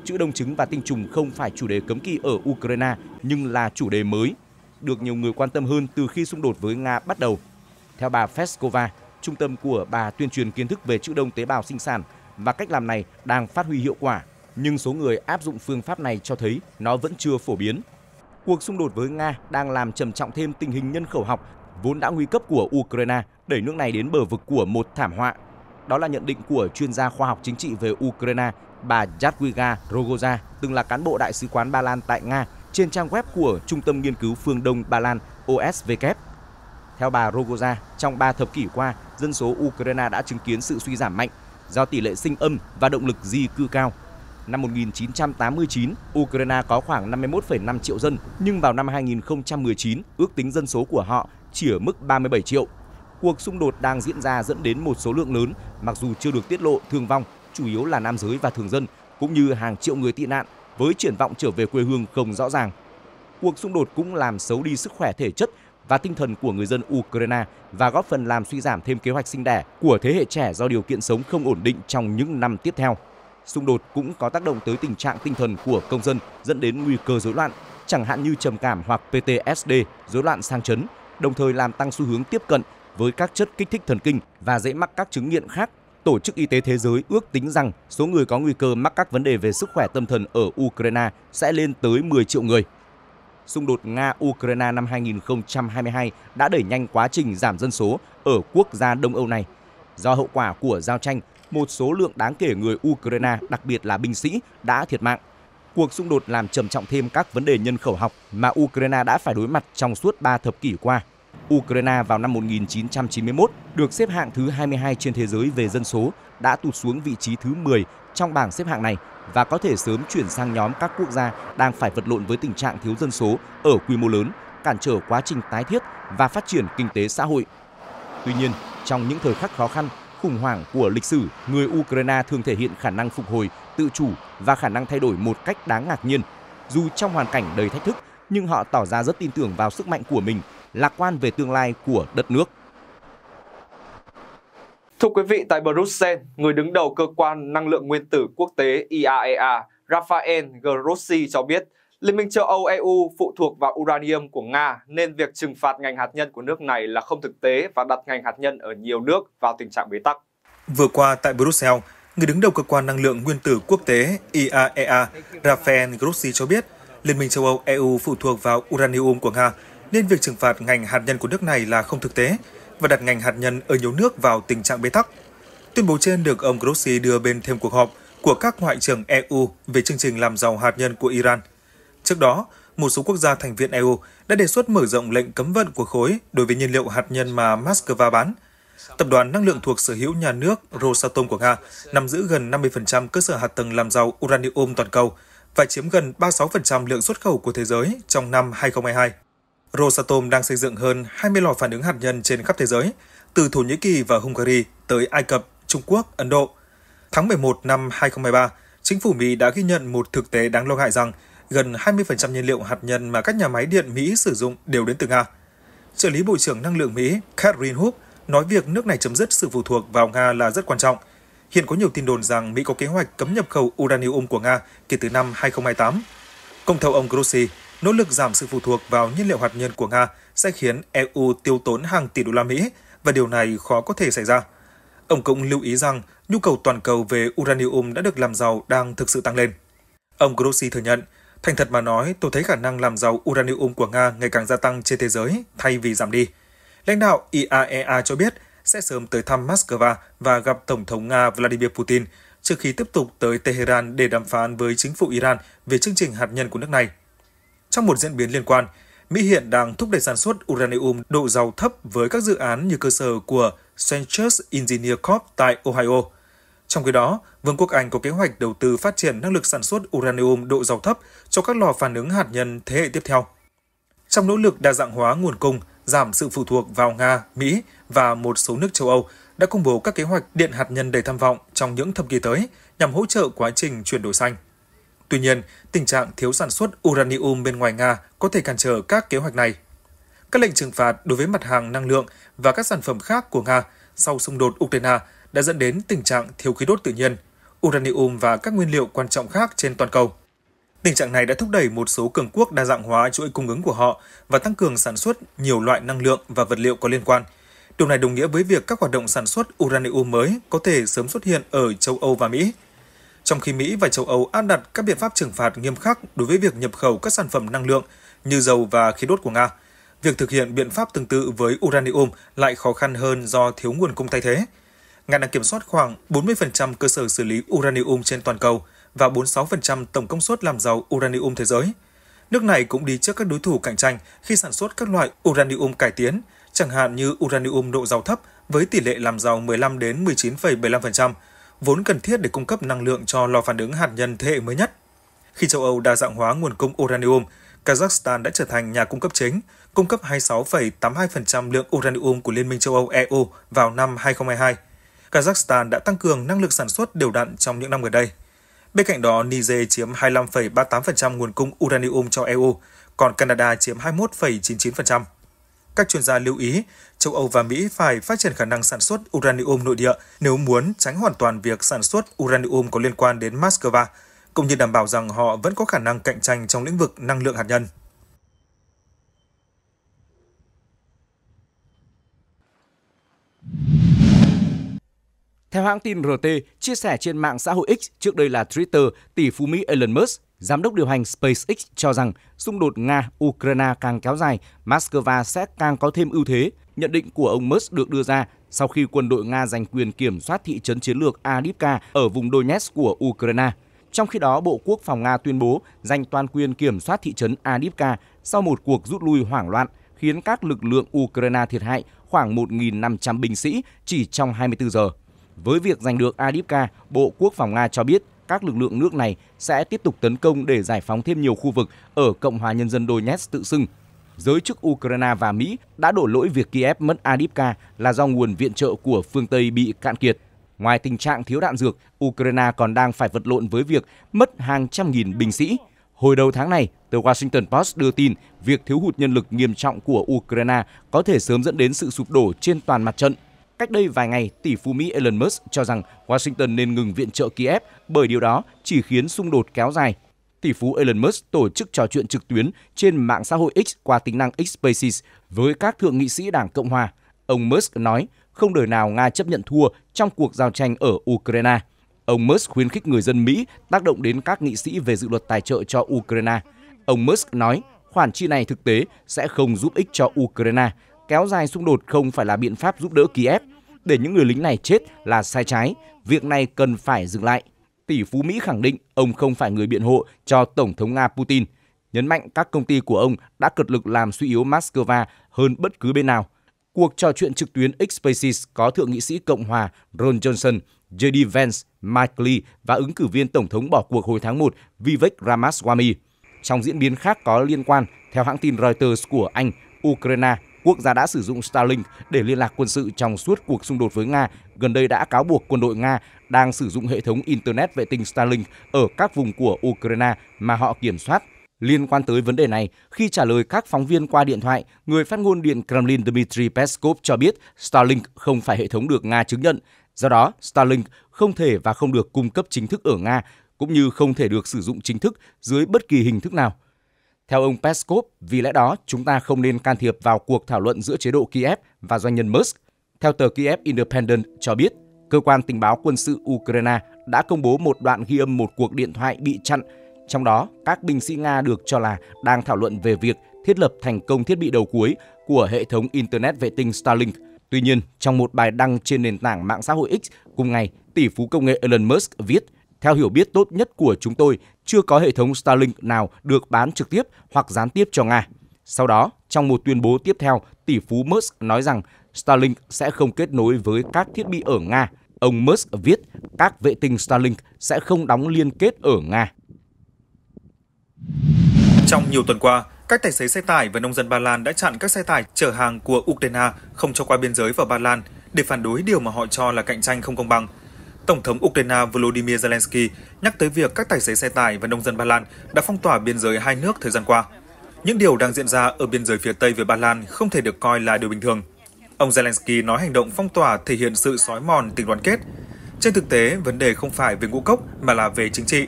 Chữ đông trứng và tinh trùng không phải chủ đề cấm kỵ ở Ukraine nhưng là chủ đề mới, được nhiều người quan tâm hơn từ khi xung đột với Nga bắt đầu. Theo bà Feskova, trung tâm của bà tuyên truyền kiến thức về chữ đông tế bào sinh sản – và cách làm này đang phát huy hiệu quả, nhưng số người áp dụng phương pháp này cho thấy nó vẫn chưa phổ biến. Cuộc xung đột với Nga đang làm trầm trọng thêm tình hình nhân khẩu học vốn đã nguy cấp của Ukraine, đẩy nước này đến bờ vực của một thảm họa. Đó là nhận định của chuyên gia khoa học chính trị về Ukraine, bà Jadwiga Rogoza, từng là cán bộ đại sứ quán Ba Lan tại Nga, trên trang web của Trung tâm Nghiên cứu Phương Đông Ba Lan OSVK. Theo bà Rogoza, trong 3 thập kỷ qua, dân số Ukraine đã chứng kiến sự suy giảm mạnh do tỷ lệ sinh âm và động lực di cư cao. Năm 1989, Ukraine có khoảng 51,5 triệu dân, nhưng vào năm 2019, ước tính dân số của họ chỉ ở mức 37 triệu. Cuộc xung đột đang diễn ra dẫn đến một số lượng lớn, mặc dù chưa được tiết lộ thương vong, chủ yếu là nam giới và thường dân, cũng như hàng triệu người tị nạn với triển vọng trở về quê hương không rõ ràng. Cuộc xung đột cũng làm xấu đi sức khỏe thể chất và tinh thần của người dân Ukraine và góp phần làm suy giảm thêm kế hoạch sinh đẻ của thế hệ trẻ do điều kiện sống không ổn định trong những năm tiếp theo. Xung đột cũng có tác động tới tình trạng tinh thần của công dân dẫn đến nguy cơ rối loạn, chẳng hạn như trầm cảm hoặc PTSD, rối loạn sang chấn, đồng thời làm tăng xu hướng tiếp cận với các chất kích thích thần kinh và dễ mắc các chứng nghiện khác. Tổ chức Y tế Thế giới ước tính rằng số người có nguy cơ mắc các vấn đề về sức khỏe tâm thần ở Ukraine sẽ lên tới 10 triệu người xung đột Nga-Ukraine năm 2022 đã đẩy nhanh quá trình giảm dân số ở quốc gia Đông Âu này. Do hậu quả của giao tranh, một số lượng đáng kể người Ukraine, đặc biệt là binh sĩ, đã thiệt mạng. Cuộc xung đột làm trầm trọng thêm các vấn đề nhân khẩu học mà Ukraine đã phải đối mặt trong suốt 3 thập kỷ qua. Ukraine vào năm 1991 được xếp hạng thứ 22 trên thế giới về dân số, đã tụt xuống vị trí thứ 10 trong bảng xếp hạng này và có thể sớm chuyển sang nhóm các quốc gia đang phải vật lộn với tình trạng thiếu dân số ở quy mô lớn, cản trở quá trình tái thiết và phát triển kinh tế xã hội. Tuy nhiên, trong những thời khắc khó khăn, khủng hoảng của lịch sử, người Ukraine thường thể hiện khả năng phục hồi, tự chủ và khả năng thay đổi một cách đáng ngạc nhiên. Dù trong hoàn cảnh đầy thách thức, nhưng họ tỏ ra rất tin tưởng vào sức mạnh của mình, lạc quan về tương lai của đất nước. Thưa quý vị, tại Brussels, người đứng đầu cơ quan năng lượng nguyên tử quốc tế IAEA, e Rafael Grossi cho biết, Liên minh châu Âu EU phụ thuộc vào uranium của Nga nên việc trừng phạt ngành hạt nhân của nước này là không thực tế và đặt ngành hạt nhân ở nhiều nước vào tình trạng bế tắc. Vừa qua tại Brussels, người đứng đầu cơ quan năng lượng nguyên tử quốc tế IAEA e Rafael Grossi cho biết Liên minh châu Âu EU phụ thuộc vào uranium của Nga nên việc trừng phạt ngành hạt nhân của nước này là không thực tế và đặt ngành hạt nhân ở nhiều nước vào tình trạng bế tắc. Tuyên bố trên được ông Grossi đưa bên thêm cuộc họp của các ngoại trưởng EU về chương trình làm giàu hạt nhân của Iran. Trước đó, một số quốc gia thành viên EU đã đề xuất mở rộng lệnh cấm vận của khối đối với nhiên liệu hạt nhân mà Moscow bán. Tập đoàn năng lượng thuộc sở hữu nhà nước Rosatom của Nga nắm giữ gần 50% cơ sở hạ tầng làm giàu uranium toàn cầu và chiếm gần 36% lượng xuất khẩu của thế giới trong năm 2022. Rosatom đang xây dựng hơn 20 lò phản ứng hạt nhân trên khắp thế giới, từ Thổ Nhĩ Kỳ và Hungary tới Ai Cập, Trung Quốc, Ấn Độ. Tháng 11 năm 2023, chính phủ Mỹ đã ghi nhận một thực tế đáng lo ngại rằng gần 20% nhiên liệu hạt nhân mà các nhà máy điện Mỹ sử dụng đều đến từ Nga. Trợ lý Bộ trưởng Năng lượng Mỹ Catherine Hook nói việc nước này chấm dứt sự phụ thuộc vào Nga là rất quan trọng. Hiện có nhiều tin đồn rằng Mỹ có kế hoạch cấm nhập khẩu uranium của Nga kể từ năm 2028. Công thầu ông Grossi nỗ lực giảm sự phụ thuộc vào nhiên liệu hạt nhân của Nga sẽ khiến EU tiêu tốn hàng tỷ đô la Mỹ và điều này khó có thể xảy ra. Ông cũng lưu ý rằng nhu cầu toàn cầu về uranium đã được làm giàu đang thực sự tăng lên. Ông Grossi thừa nhận, thành thật mà nói, tôi thấy khả năng làm giàu uranium của Nga ngày càng gia tăng trên thế giới thay vì giảm đi. Lãnh đạo IAEA e cho biết sẽ sớm tới thăm Moscow và gặp Tổng thống Nga Vladimir Putin trước khi tiếp tục tới Tehran để đàm phán với chính phủ Iran về chương trình hạt nhân của nước này. Trong một diễn biến liên quan, Mỹ hiện đang thúc đẩy sản xuất uranium độ giàu thấp với các dự án như cơ sở của Sanchez Engineer Corp tại Ohio. Trong khi đó, Vương quốc Anh có kế hoạch đầu tư phát triển năng lực sản xuất uranium độ giàu thấp cho các lò phản ứng hạt nhân thế hệ tiếp theo. Trong nỗ lực đa dạng hóa nguồn cung, giảm sự phụ thuộc vào Nga, Mỹ và một số nước châu Âu đã công bố các kế hoạch điện hạt nhân đầy tham vọng trong những thập kỷ tới nhằm hỗ trợ quá trình chuyển đổi xanh. Tuy nhiên, tình trạng thiếu sản xuất uranium bên ngoài Nga có thể cản trở các kế hoạch này. Các lệnh trừng phạt đối với mặt hàng năng lượng và các sản phẩm khác của Nga sau xung đột Ukraine đã dẫn đến tình trạng thiếu khí đốt tự nhiên, uranium và các nguyên liệu quan trọng khác trên toàn cầu. Tình trạng này đã thúc đẩy một số cường quốc đa dạng hóa chuỗi cung ứng của họ và tăng cường sản xuất nhiều loại năng lượng và vật liệu có liên quan. Điều này đồng nghĩa với việc các hoạt động sản xuất uranium mới có thể sớm xuất hiện ở châu Âu và Mỹ – trong khi Mỹ và châu Âu áp đặt các biện pháp trừng phạt nghiêm khắc đối với việc nhập khẩu các sản phẩm năng lượng như dầu và khí đốt của Nga. Việc thực hiện biện pháp tương tự với uranium lại khó khăn hơn do thiếu nguồn cung thay thế. Nga đang kiểm soát khoảng 40% cơ sở xử lý uranium trên toàn cầu và 46% tổng công suất làm giàu uranium thế giới. Nước này cũng đi trước các đối thủ cạnh tranh khi sản xuất các loại uranium cải tiến, chẳng hạn như uranium độ giàu thấp với tỷ lệ làm giàu 15 đến 19,75%, vốn cần thiết để cung cấp năng lượng cho lò phản ứng hạt nhân thế hệ mới nhất. Khi châu Âu đa dạng hóa nguồn cung uranium, Kazakhstan đã trở thành nhà cung cấp chính, cung cấp 26,82% lượng uranium của Liên minh châu Âu EU vào năm 2022. Kazakhstan đã tăng cường năng lực sản xuất đều đặn trong những năm gần đây. Bên cạnh đó, Niger chiếm 25,38% nguồn cung uranium cho EU, còn Canada chiếm 21,99%. Các chuyên gia lưu ý, châu Âu và Mỹ phải phát triển khả năng sản xuất uranium nội địa nếu muốn tránh hoàn toàn việc sản xuất uranium có liên quan đến Moscow, cũng như đảm bảo rằng họ vẫn có khả năng cạnh tranh trong lĩnh vực năng lượng hạt nhân. Theo hãng tin RT, chia sẻ trên mạng xã hội X, trước đây là Twitter, tỷ phú Mỹ Elon Musk, giám đốc điều hành SpaceX cho rằng xung đột Nga-Ukraine càng kéo dài, Moscow sẽ càng có thêm ưu thế. Nhận định của ông Musk được đưa ra sau khi quân đội Nga giành quyền kiểm soát thị trấn chiến lược Adivka ở vùng Donetsk của Ukraine. Trong khi đó, Bộ Quốc phòng Nga tuyên bố giành toàn quyền kiểm soát thị trấn Adivka sau một cuộc rút lui hoảng loạn khiến các lực lượng Ukraine thiệt hại khoảng 1.500 binh sĩ chỉ trong 24 giờ. Với việc giành được Adivka, Bộ Quốc phòng Nga cho biết các lực lượng nước này sẽ tiếp tục tấn công để giải phóng thêm nhiều khu vực ở Cộng hòa Nhân dân Donetsk tự xưng giới chức Ukraine và Mỹ đã đổ lỗi việc Kiev mất Adipka là do nguồn viện trợ của phương Tây bị cạn kiệt. Ngoài tình trạng thiếu đạn dược, Ukraine còn đang phải vật lộn với việc mất hàng trăm nghìn binh sĩ. Hồi đầu tháng này, tờ Washington Post đưa tin việc thiếu hụt nhân lực nghiêm trọng của Ukraine có thể sớm dẫn đến sự sụp đổ trên toàn mặt trận. Cách đây vài ngày, tỷ phú Mỹ Elon Musk cho rằng Washington nên ngừng viện trợ Kiev bởi điều đó chỉ khiến xung đột kéo dài tỷ phú Elon Musk tổ chức trò chuyện trực tuyến trên mạng xã hội X qua tính năng X Spaces với các thượng nghị sĩ Đảng Cộng hòa. Ông Musk nói, không đời nào Nga chấp nhận thua trong cuộc giao tranh ở Ukraine. Ông Musk khuyến khích người dân Mỹ tác động đến các nghị sĩ về dự luật tài trợ cho Ukraine. Ông Musk nói, khoản chi này thực tế sẽ không giúp ích cho Ukraine. Kéo dài xung đột không phải là biện pháp giúp đỡ Kiev. Để những người lính này chết là sai trái, việc này cần phải dừng lại tỷ phú Mỹ khẳng định ông không phải người biện hộ cho Tổng thống Nga Putin, nhấn mạnh các công ty của ông đã cực lực làm suy yếu Moscow hơn bất cứ bên nào. Cuộc trò chuyện trực tuyến X Spaces có Thượng nghị sĩ Cộng hòa Ron Johnson, J.D. Vance, Mike Lee và ứng cử viên Tổng thống bỏ cuộc hồi tháng 1 Vivek Ramaswamy. Trong diễn biến khác có liên quan, theo hãng tin Reuters của Anh, Ukraine quốc gia đã sử dụng Starlink để liên lạc quân sự trong suốt cuộc xung đột với Nga, gần đây đã cáo buộc quân đội Nga đang sử dụng hệ thống Internet vệ tinh Starlink ở các vùng của Ukraine mà họ kiểm soát. Liên quan tới vấn đề này, khi trả lời các phóng viên qua điện thoại, người phát ngôn Điện Kremlin Dmitry Peskov cho biết Starlink không phải hệ thống được Nga chứng nhận. Do đó, Starlink không thể và không được cung cấp chính thức ở Nga, cũng như không thể được sử dụng chính thức dưới bất kỳ hình thức nào. Theo ông Peskov, vì lẽ đó chúng ta không nên can thiệp vào cuộc thảo luận giữa chế độ Kiev và doanh nhân Musk. Theo tờ Kiev Independent cho biết, cơ quan tình báo quân sự Ukraine đã công bố một đoạn ghi âm một cuộc điện thoại bị chặn, trong đó các binh sĩ Nga được cho là đang thảo luận về việc thiết lập thành công thiết bị đầu cuối của hệ thống Internet vệ tinh Starlink. Tuy nhiên, trong một bài đăng trên nền tảng mạng xã hội X cùng ngày, tỷ phú công nghệ Elon Musk viết, theo hiểu biết tốt nhất của chúng tôi chưa có hệ thống Starlink nào được bán trực tiếp hoặc gián tiếp cho Nga. Sau đó, trong một tuyên bố tiếp theo, tỷ phú Musk nói rằng Starlink sẽ không kết nối với các thiết bị ở Nga. Ông Musk viết các vệ tinh Starlink sẽ không đóng liên kết ở Nga. Trong nhiều tuần qua, các tài xế xe tải và nông dân Ba Lan đã chặn các xe tải chở hàng của Ukraine không cho qua biên giới vào Ba Lan để phản đối điều mà họ cho là cạnh tranh không công bằng – Tổng thống Ukraine Volodymyr Zelensky nhắc tới việc các tài xế xe tải và nông dân Ba Lan đã phong tỏa biên giới hai nước thời gian qua. Những điều đang diễn ra ở biên giới phía Tây với Ba Lan không thể được coi là điều bình thường. Ông Zelensky nói hành động phong tỏa thể hiện sự sói mòn tình đoàn kết. Trên thực tế, vấn đề không phải về ngũ cốc mà là về chính trị.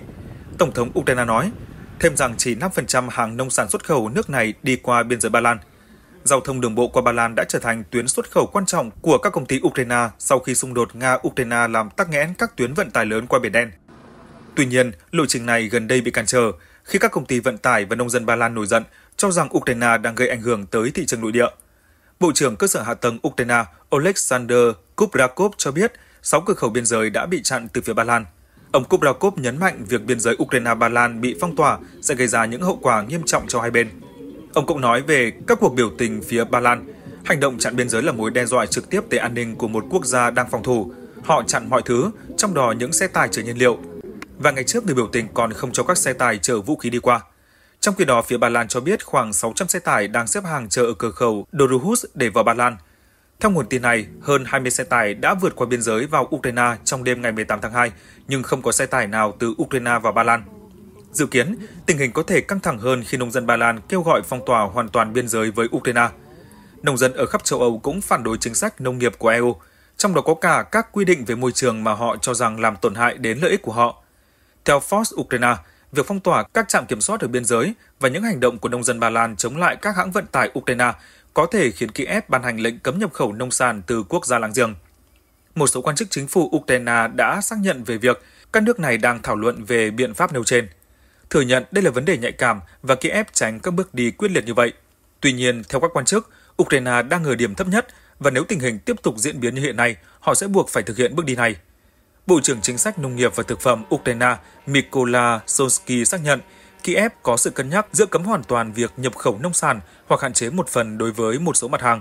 Tổng thống Ukraine nói, thêm rằng chỉ 5% hàng nông sản xuất khẩu nước này đi qua biên giới Ba Lan – Giao thông đường bộ qua Ba Lan đã trở thành tuyến xuất khẩu quan trọng của các công ty Ukraine sau khi xung đột Nga-Ukraine làm tắc nghẽn các tuyến vận tải lớn qua Biển Đen. Tuy nhiên, lộ trình này gần đây bị cản trở khi các công ty vận tải và nông dân Ba Lan nổi giận cho rằng Ukraine đang gây ảnh hưởng tới thị trường nội địa. Bộ trưởng cơ sở hạ tầng Ukraine Oleksandr Kubrakov cho biết 6 cửa khẩu biên giới đã bị chặn từ phía Ba Lan. Ông Kubrakov nhấn mạnh việc biên giới Ukraine-Ba Lan bị phong tỏa sẽ gây ra những hậu quả nghiêm trọng cho hai bên. Ông cũng nói về các cuộc biểu tình phía Ba Lan. Hành động chặn biên giới là mối đe dọa trực tiếp tới an ninh của một quốc gia đang phòng thủ. Họ chặn mọi thứ, trong đó những xe tải chở nhiên liệu. Và ngày trước người biểu tình còn không cho các xe tải chở vũ khí đi qua. Trong khi đó, phía Ba Lan cho biết khoảng 600 xe tải đang xếp hàng chờ ở cửa khẩu Doruhus để vào Ba Lan. Theo nguồn tin này, hơn 20 xe tải đã vượt qua biên giới vào Ukraine trong đêm ngày 18 tháng 2, nhưng không có xe tải nào từ Ukraine vào Ba Lan. Dự kiến, tình hình có thể căng thẳng hơn khi nông dân Ba Lan kêu gọi phong tỏa hoàn toàn biên giới với Ukraine. Nông dân ở khắp châu Âu cũng phản đối chính sách nông nghiệp của EU, trong đó có cả các quy định về môi trường mà họ cho rằng làm tổn hại đến lợi ích của họ. Theo Fox Ukraine, việc phong tỏa các trạm kiểm soát ở biên giới và những hành động của nông dân Ba Lan chống lại các hãng vận tải Ukraine có thể khiến Kiev ban hành lệnh cấm nhập khẩu nông sản từ quốc gia láng giềng. Một số quan chức chính phủ Ukraine đã xác nhận về việc các nước này đang thảo luận về biện pháp nêu trên – thừa nhận đây là vấn đề nhạy cảm và Kiev tránh các bước đi quyết liệt như vậy. Tuy nhiên, theo các quan chức, Ukraine đang ở điểm thấp nhất và nếu tình hình tiếp tục diễn biến như hiện nay, họ sẽ buộc phải thực hiện bước đi này. Bộ trưởng Chính sách Nông nghiệp và Thực phẩm Ukraine Mykola Sonsky xác nhận Kiev có sự cân nhắc giữa cấm hoàn toàn việc nhập khẩu nông sản hoặc hạn chế một phần đối với một số mặt hàng.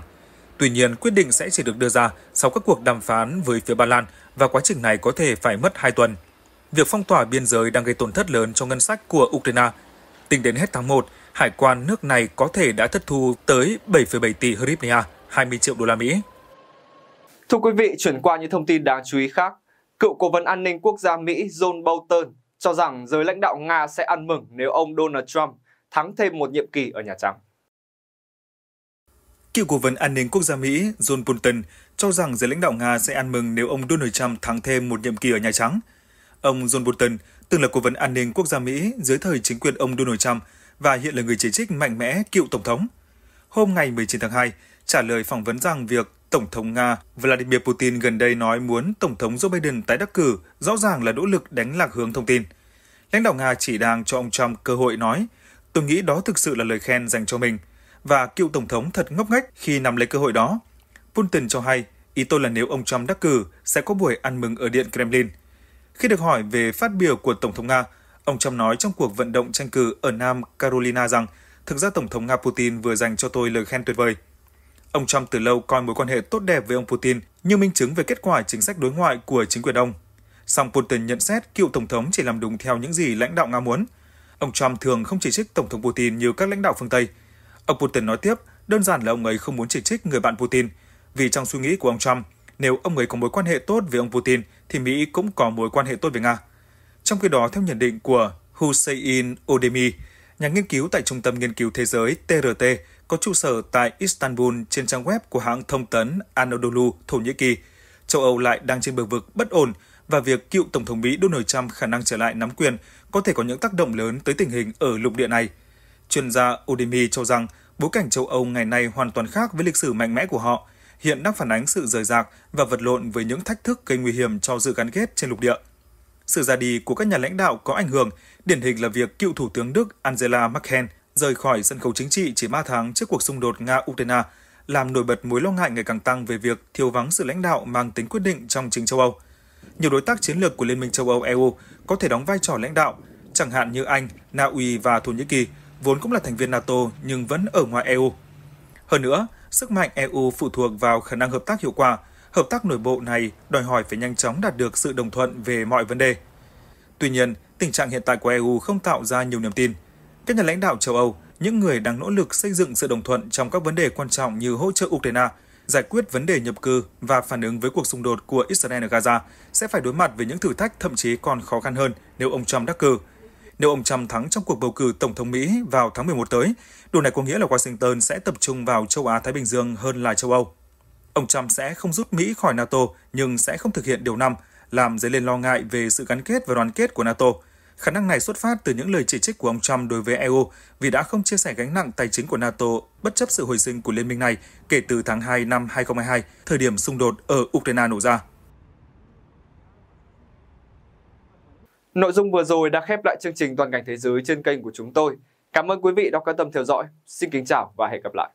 Tuy nhiên, quyết định sẽ chỉ được đưa ra sau các cuộc đàm phán với phía Ba Lan và quá trình này có thể phải mất 2 tuần việc phong tỏa biên giới đang gây tổn thất lớn cho ngân sách của Ukraine. Tính đến hết tháng 1, hải quan nước này có thể đã thất thu tới 7,7 tỷ hryvnia, 20 triệu đô la Mỹ. Thưa quý vị, chuyển qua những thông tin đáng chú ý khác. Cựu cố vấn an ninh quốc gia Mỹ John Bolton cho rằng giới lãnh đạo Nga sẽ ăn mừng nếu ông Donald Trump thắng thêm một nhiệm kỳ ở Nhà Trắng. Cựu cố vấn an ninh quốc gia Mỹ John Bolton cho rằng giới lãnh đạo Nga sẽ ăn mừng nếu ông Donald Trump thắng thêm một nhiệm kỳ ở Nhà Trắng – Ông John Bolton, từng là cố vấn an ninh quốc gia Mỹ dưới thời chính quyền ông Donald Trump và hiện là người chỉ trích mạnh mẽ cựu Tổng thống. Hôm ngày 19 tháng 2, trả lời phỏng vấn rằng việc Tổng thống Nga Vladimir Putin gần đây nói muốn Tổng thống Joe Biden tái đắc cử rõ ràng là nỗ lực đánh lạc hướng thông tin. Lãnh đạo Nga chỉ đang cho ông Trump cơ hội nói, tôi nghĩ đó thực sự là lời khen dành cho mình, và cựu Tổng thống thật ngốc nghếch khi nắm lấy cơ hội đó. Putin cho hay, ý tôi là nếu ông Trump đắc cử, sẽ có buổi ăn mừng ở Điện Kremlin. Khi được hỏi về phát biểu của Tổng thống Nga, ông Trump nói trong cuộc vận động tranh cử ở Nam Carolina rằng thực ra Tổng thống Nga Putin vừa dành cho tôi lời khen tuyệt vời. Ông Trump từ lâu coi mối quan hệ tốt đẹp với ông Putin như minh chứng về kết quả chính sách đối ngoại của chính quyền ông. Song Putin nhận xét cựu Tổng thống chỉ làm đúng theo những gì lãnh đạo Nga muốn. Ông Trump thường không chỉ trích Tổng thống Putin như các lãnh đạo phương Tây. Ông Putin nói tiếp, đơn giản là ông ấy không muốn chỉ trích người bạn Putin, vì trong suy nghĩ của ông Trump, nếu ông ấy có mối quan hệ tốt với ông Putin thì Mỹ cũng có mối quan hệ tốt với Nga. Trong khi đó, theo nhận định của Hussein Odemi, nhà nghiên cứu tại Trung tâm Nghiên cứu Thế giới TRT có trụ sở tại Istanbul trên trang web của hãng thông tấn Anadolu Thổ Nhĩ Kỳ, châu Âu lại đang trên bờ vực bất ổn và việc cựu Tổng thống Mỹ Donald Trump khả năng trở lại nắm quyền có thể có những tác động lớn tới tình hình ở lục địa này. Chuyên gia Odemi cho rằng bối cảnh châu Âu ngày nay hoàn toàn khác với lịch sử mạnh mẽ của họ – hiện đang phản ánh sự rời rạc và vật lộn với những thách thức gây nguy hiểm cho sự gắn kết trên lục địa. Sự ra đi của các nhà lãnh đạo có ảnh hưởng, điển hình là việc cựu Thủ tướng Đức Angela Merkel rời khỏi sân khấu chính trị chỉ 3 tháng trước cuộc xung đột Nga-Ukraine, làm nổi bật mối lo ngại ngày càng tăng về việc thiếu vắng sự lãnh đạo mang tính quyết định trong chính châu Âu. Nhiều đối tác chiến lược của Liên minh châu Âu EU có thể đóng vai trò lãnh đạo, chẳng hạn như Anh, Na Uy và Thổ Nhĩ Kỳ, vốn cũng là thành viên NATO nhưng vẫn ở ngoài EU. Hơn nữa, Sức mạnh EU phụ thuộc vào khả năng hợp tác hiệu quả. Hợp tác nội bộ này đòi hỏi phải nhanh chóng đạt được sự đồng thuận về mọi vấn đề. Tuy nhiên, tình trạng hiện tại của EU không tạo ra nhiều niềm tin. Các nhà lãnh đạo châu Âu, những người đang nỗ lực xây dựng sự đồng thuận trong các vấn đề quan trọng như hỗ trợ Ukraine, giải quyết vấn đề nhập cư và phản ứng với cuộc xung đột của Israel ở Gaza sẽ phải đối mặt với những thử thách thậm chí còn khó khăn hơn nếu ông Trump đắc cử nếu ông Trump thắng trong cuộc bầu cử Tổng thống Mỹ vào tháng 11 tới. Điều này có nghĩa là Washington sẽ tập trung vào châu Á-Thái Bình Dương hơn là châu Âu. Ông Trump sẽ không rút Mỹ khỏi NATO nhưng sẽ không thực hiện điều năm, làm dấy lên lo ngại về sự gắn kết và đoàn kết của NATO. Khả năng này xuất phát từ những lời chỉ trích của ông Trump đối với EU vì đã không chia sẻ gánh nặng tài chính của NATO bất chấp sự hồi sinh của liên minh này kể từ tháng 2 năm 2022, thời điểm xung đột ở Ukraine nổ ra. Nội dung vừa rồi đã khép lại chương trình toàn cảnh thế giới trên kênh của chúng tôi. Cảm ơn quý vị đã quan tâm theo dõi. Xin kính chào và hẹn gặp lại.